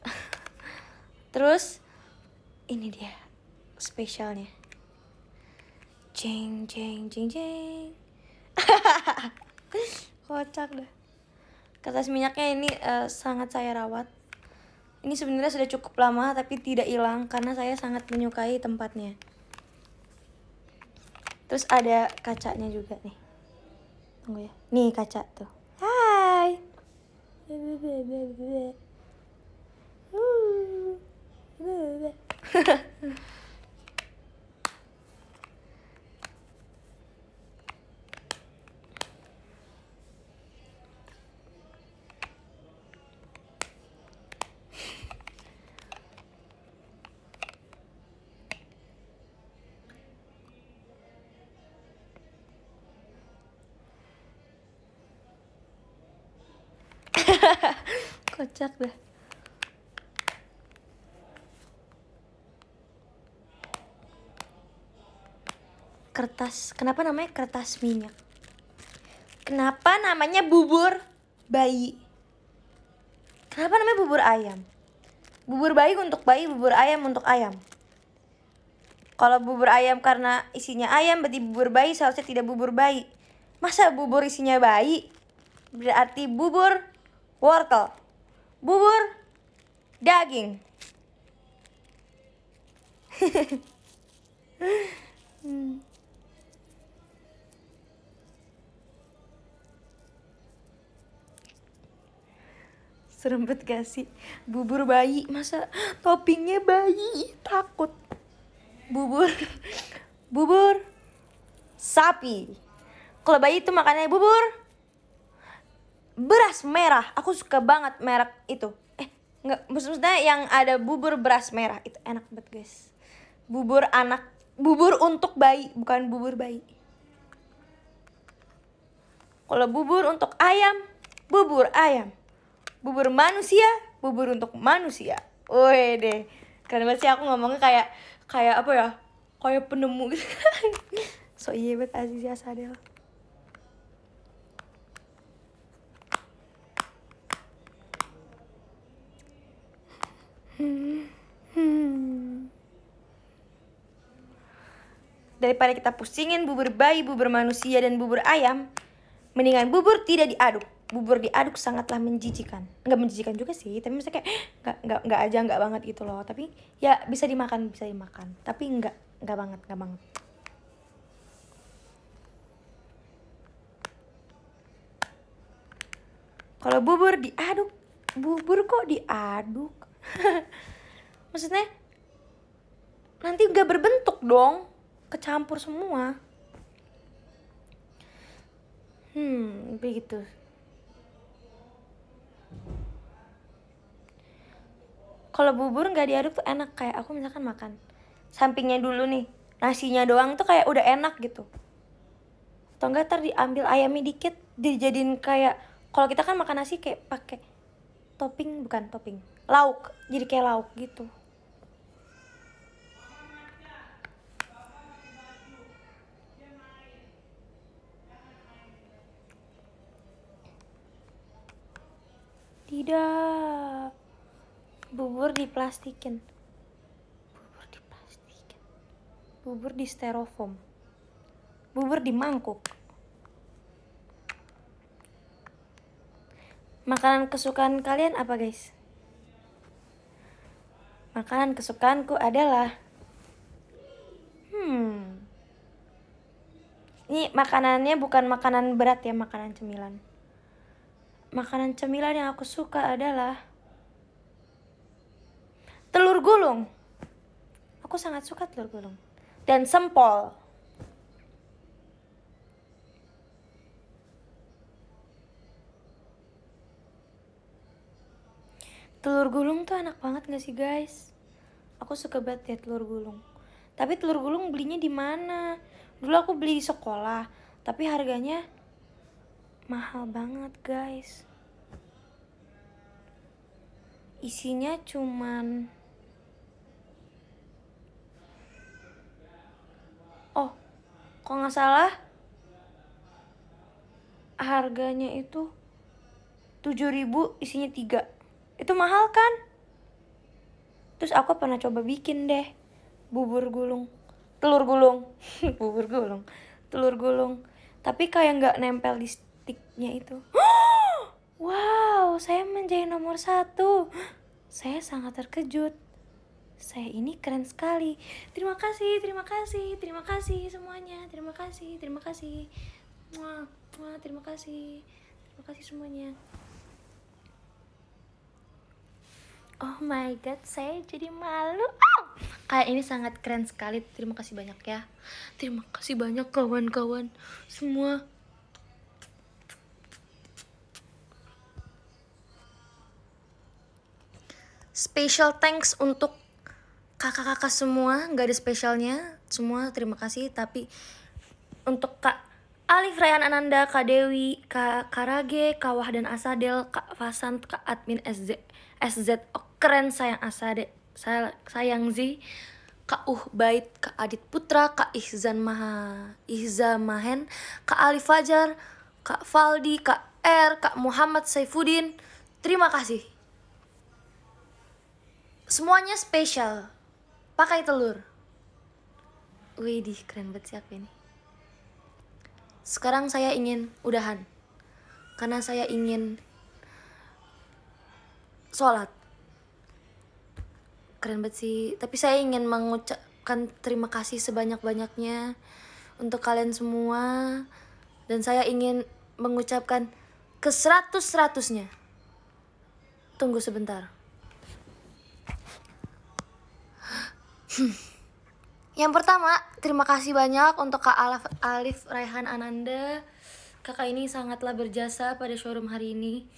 [LAUGHS] terus ini dia spesialnya jeng jeng jeng jeng [LAUGHS] kocak deh kertas minyaknya ini uh, sangat saya rawat ini sebenarnya sudah cukup lama tapi tidak hilang karena saya sangat menyukai tempatnya terus ada kacanya juga nih tunggu ya nih kaca tuh hai [LAUGHS] kocak deh. kertas kenapa namanya kertas minyak kenapa namanya bubur bayi kenapa namanya bubur ayam bubur bayi untuk bayi bubur ayam untuk ayam kalau bubur ayam karena isinya ayam berarti bubur bayi seharusnya tidak bubur bayi masa bubur isinya bayi berarti bubur wortel, bubur, daging. [LAUGHS] serempet gak sih? Bubur bayi, masa toppingnya bayi? Takut. Bubur, bubur, sapi. Kalau bayi itu makannya bubur, beras merah aku suka banget merek itu eh nggak maksudnya yang ada bubur beras merah itu enak banget guys bubur anak bubur untuk bayi bukan bubur bayi kalau bubur untuk ayam bubur ayam bubur manusia bubur untuk manusia Woi deh karena banget aku ngomongnya kayak kayak apa ya kayak penemu gitu [LAUGHS] so iya yeah, bet Aziz Sadel Daripada kita pusingin bubur bayi, bubur manusia, dan bubur ayam, mendingan bubur tidak diaduk. Bubur diaduk sangatlah menjijikan. Enggak menjijikan juga sih, tapi misalnya kayak eh, nggak, nggak, nggak aja enggak banget gitu loh. Tapi ya bisa dimakan, bisa dimakan. Tapi enggak enggak banget, enggak banget. Kalau bubur diaduk, bubur kok diaduk? [LAUGHS] maksudnya nanti gak berbentuk dong kecampur semua hmm begitu kalau bubur nggak diaduk tuh enak kayak aku misalkan makan sampingnya dulu nih nasinya doang tuh kayak udah enak gitu atau enggak ntar diambil ayamnya dikit dijadiin kayak kalau kita kan makan nasi kayak pakai topping bukan topping lauk jadi kayak lauk gitu tidak bubur diplastikin bubur diplastikin bubur di styrofoam bubur di mangkuk makanan kesukaan kalian apa guys Makanan kesukaanku adalah Hmm. Ini makanannya bukan makanan berat ya, makanan cemilan. Makanan cemilan yang aku suka adalah telur gulung. Aku sangat suka telur gulung dan sempol. Telur gulung tuh enak banget gak sih guys? Aku suka banget ya telur gulung. Tapi telur gulung belinya di mana? Dulu aku beli di sekolah, tapi harganya mahal banget, guys. Isinya cuman Oh, kok nggak salah? Harganya itu 7000 isinya tiga, Itu mahal kan? terus aku pernah coba bikin deh bubur gulung telur gulung [LAUGHS] bubur gulung telur gulung tapi kayak nggak nempel di sticknya itu [GASPS] wow saya menjadi nomor satu [GASPS] saya sangat terkejut saya ini keren sekali. Terima kasih, terima kasih, terima kasih semuanya. Terima kasih, terima kasih. Wah, wah, terima kasih. Terima kasih semuanya. Oh my god, saya jadi malu. Oh! Kayak ini sangat keren sekali. Terima kasih banyak ya. Terima kasih banyak kawan-kawan semua. Special thanks untuk kakak-kakak semua. Gak ada spesialnya. Semua terima kasih. Tapi untuk kak Alif Rayan Ananda, Kak Dewi, Kak Karage, Kak dan Asadel, Kak Fasan, Kak Admin SZ, SZ keren sayang Asade ah, sayang Zi Kak Uh Bait, Kak Adit Putra, Kak Ihzan Maha, Ihza Mahen, Kak Ali Fajar, Kak Faldi, Kak R, er, Kak Muhammad Saifuddin. Terima kasih. Semuanya spesial. Pakai telur. Wih, keren banget siapa ini. Sekarang saya ingin udahan. Karena saya ingin sholat keren banget sih tapi saya ingin mengucapkan terima kasih sebanyak-banyaknya untuk kalian semua dan saya ingin mengucapkan ke seratus seratusnya tunggu sebentar hmm. yang pertama terima kasih banyak untuk kak Alif, Alif Raihan Ananda kakak ini sangatlah berjasa pada showroom hari ini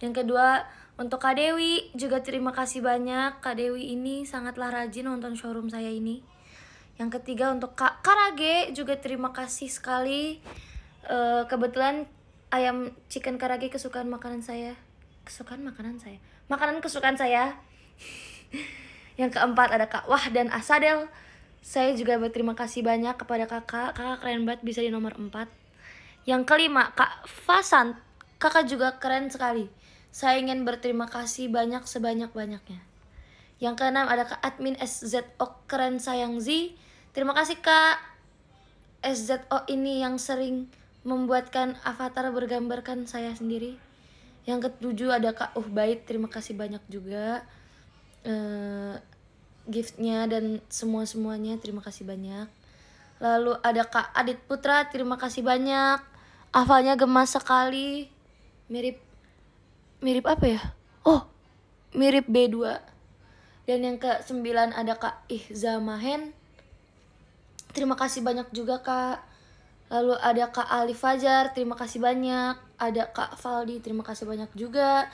yang kedua untuk Kak Dewi, juga terima kasih banyak. Kak Dewi ini sangatlah rajin nonton showroom saya ini. Yang ketiga untuk Kak Karage, juga terima kasih sekali. Uh, kebetulan ayam chicken karage kesukaan makanan saya. Kesukaan makanan saya. Makanan kesukaan saya. [LAUGHS] Yang keempat ada Kak Wah dan Asadel. Saya juga berterima kasih banyak kepada kakak. Kakak keren banget bisa di nomor empat. Yang kelima, Kak Fasan. Kakak juga keren sekali. Saya ingin berterima kasih banyak sebanyak-banyaknya. Yang keenam ada Kak Admin SZO Keren Sayang Z. Terima kasih Kak SZO ini yang sering membuatkan avatar bergambarkan saya sendiri. Yang ketujuh ada Kak Uhbait, terima kasih banyak juga. Uh, giftnya dan semua-semuanya terima kasih banyak. Lalu ada Kak Adit Putra, terima kasih banyak. Avalnya gemas sekali. Mirip mirip apa ya oh mirip B2 dan yang ke sembilan ada Kak Ihza Mahen terima kasih banyak juga Kak lalu ada Kak Ali Fajar terima kasih banyak ada Kak Faldi terima kasih banyak juga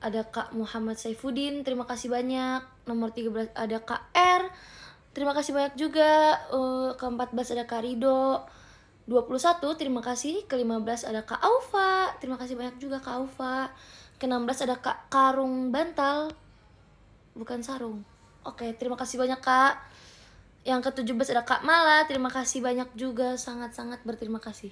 ada Kak Muhammad Saifuddin terima kasih banyak nomor 13 ada Kak R terima kasih banyak juga uh, eh, ke-14 ada Kak Rido 21 terima kasih ke-15 ada Kak Aufa terima kasih banyak juga Kak Aufa ke-16 ada Kak Karung Bantal. Bukan sarung. Oke, terima kasih banyak Kak. Yang ke-17 ada Kak Mala. Terima kasih banyak juga. Sangat-sangat berterima kasih.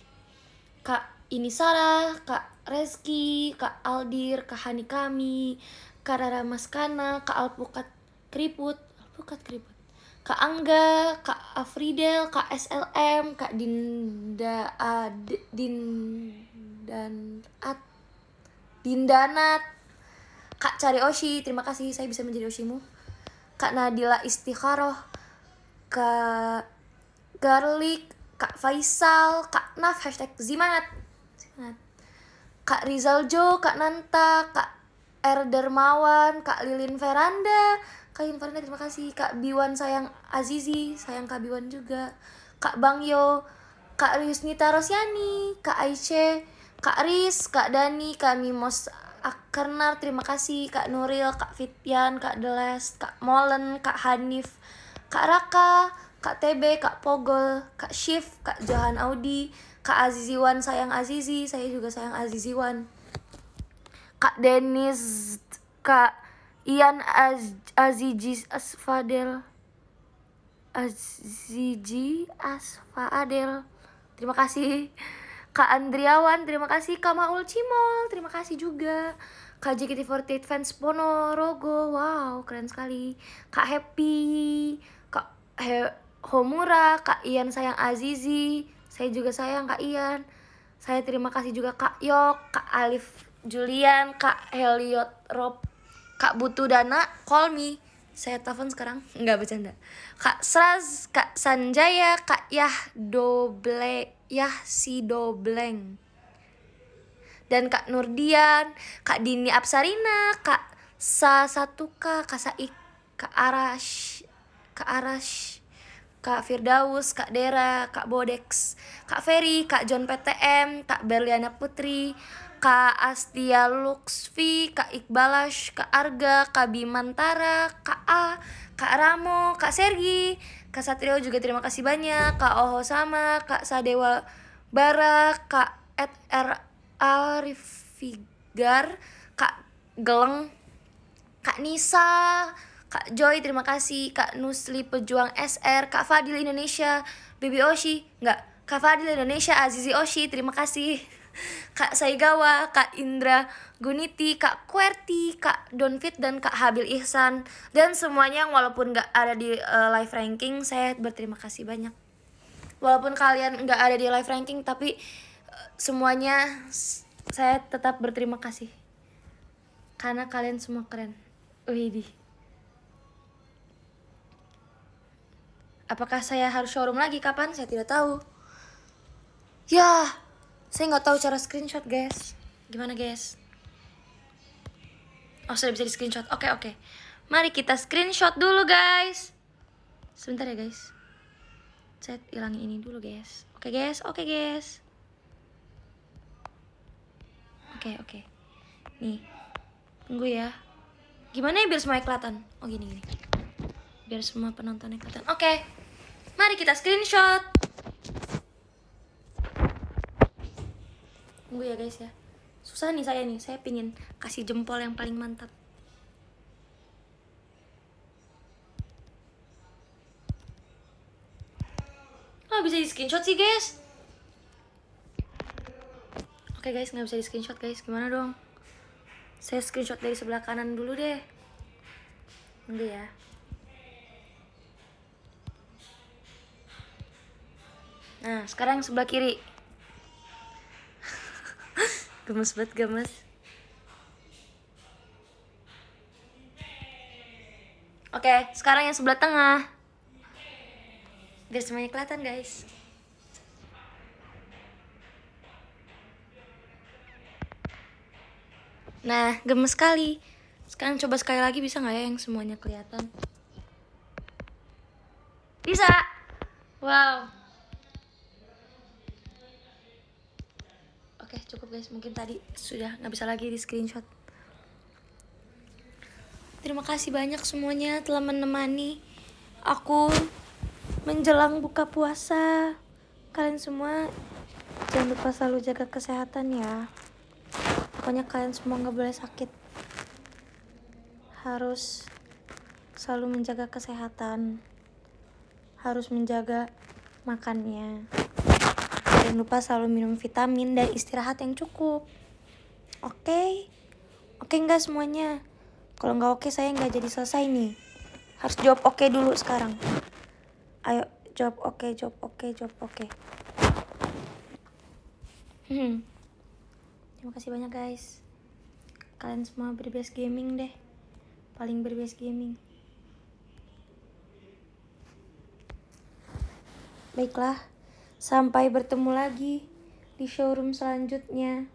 Kak Ini Sarah, Kak Reski, Kak Aldir, Kak Hani Kami, Kak Rara Maskana, Kak Alpukat Keriput, Alpukat Keriput. Kak Angga, Kak Afridel, Kak SLM, Kak Dinda, Ad, Din dan At Dindanat Kak Cari Oshi terima kasih saya bisa menjadi Oshimu Kak Nadila Istikharoh Kak Garlic Kak Faisal Kak Naf hashtag Zimanat, Kak Rizal Jo Kak Nanta Kak R Dermawan Kak Lilin Veranda Kak Lilin Veranda terima kasih Kak Biwan sayang Azizi sayang Kak Biwan juga Kak Bang Yo Kak Riusnita Rosyani Kak Aice Kak Riz, Kak Dani, Kak Mimos Akernar, terima kasih Kak Nuril, Kak Fitian, Kak Deles, Kak Molen, Kak Hanif, Kak Raka, Kak TB, Kak Pogol, Kak Shif, Kak Johan Audi, Kak Aziziwan, sayang Azizi, saya juga sayang Aziziwan. Kak Denis, Kak Ian Az Aziji Asfadel, Aziji Asfadel, terima kasih. Kak Andriawan, terima kasih Kak Maul Cimol, terima kasih juga Kak JKT48 fans Ponorogo, wow keren sekali Kak Happy, Kak He Homura, Kak Ian sayang Azizi, saya juga sayang Kak Ian Saya terima kasih juga Kak Yok, Kak Alif Julian, Kak Heliot Rob, Kak Butuh Dana, Call Me saya telepon sekarang nggak bercanda kak Sras kak Sanjaya kak Yah Doble Yah si Dobleng dan kak Nurdian kak Dini Absarina kak Sa Satuka kak Saik kak Arash kak Arash Kak Firdaus, Kak Dera, Kak Bodex, Kak Ferry, Kak John PTM, Kak Berliana Putri, Kak Astia Luxvi, Kak Iqbalash, Kak Arga, Kak Bimantara, Kak A, Kak Ramo, Kak Sergi, Kak Satrio juga terima kasih banyak, Kak Oho sama, Kak Sadewa Bara, Kak Ed R. Arifigar, Kak Geleng, Kak Nisa, Kak Joy terima kasih, Kak Nusli Pejuang SR, Kak Fadil Indonesia, Bibi Oshi, enggak, Kak Fadil Indonesia, Azizi Oshi, terima kasih. Kak Saigawa, Kak Indra Guniti, Kak Kwerti, Kak Donfit, dan Kak Habil Ihsan. Dan semuanya yang walaupun gak ada di uh, live ranking, saya berterima kasih banyak. Walaupun kalian gak ada di live ranking, tapi uh, semuanya saya tetap berterima kasih. Karena kalian semua keren. Widih. Apakah saya harus showroom lagi? Kapan? Saya tidak tahu. Ya, saya nggak tahu cara screenshot guys. Gimana guys? Oh sudah bisa di screenshot. Oke okay, oke. Okay. Mari kita screenshot dulu guys. Sebentar ya guys. Chat hilangin ini dulu guys. Oke okay, guys. Oke okay, guys. Oke okay, oke. Okay. Nih. Tunggu ya. Gimana ya biar semua kelihatan? Oh gini gini. Biar semua penontonnya kelihatan. Oke. Okay. Mari kita screenshot. tunggu ya guys ya susah nih saya nih saya pingin kasih jempol yang paling mantap nggak ah, bisa di screenshot sih guys oke guys nggak bisa di screenshot guys gimana dong saya screenshot dari sebelah kanan dulu deh nanti ya nah sekarang sebelah kiri Gemes banget gemes, Oke, sekarang yang sebelah tengah Biar semuanya kelihatan guys Nah, gemes sekali Sekarang coba sekali lagi bisa nggak ya yang semuanya kelihatan? Bisa! Wow! oke okay, cukup guys mungkin tadi sudah nggak bisa lagi di screenshot terima kasih banyak semuanya telah menemani aku menjelang buka puasa kalian semua jangan lupa selalu jaga kesehatan ya pokoknya kalian semua nggak boleh sakit harus selalu menjaga kesehatan harus menjaga makannya Jangan lupa selalu minum vitamin dan istirahat yang cukup. Oke? Okay? Oke okay, nggak semuanya? Kalau nggak oke okay, saya nggak jadi selesai nih. Harus jawab oke okay dulu sekarang. Ayo jawab oke, okay, jawab oke, okay, jawab oke. Okay. Hmm. Terima kasih banyak guys. Kalian semua berbias gaming deh. Paling berbias gaming. Baiklah. Sampai bertemu lagi di showroom selanjutnya.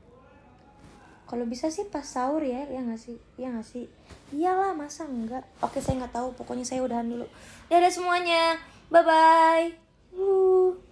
Kalau bisa sih pas sahur ya, ya nggak sih? Ya nggak sih? Iyalah, masa enggak? Oke, saya nggak tahu. Pokoknya saya udahan dulu. Dadah semuanya. Bye-bye.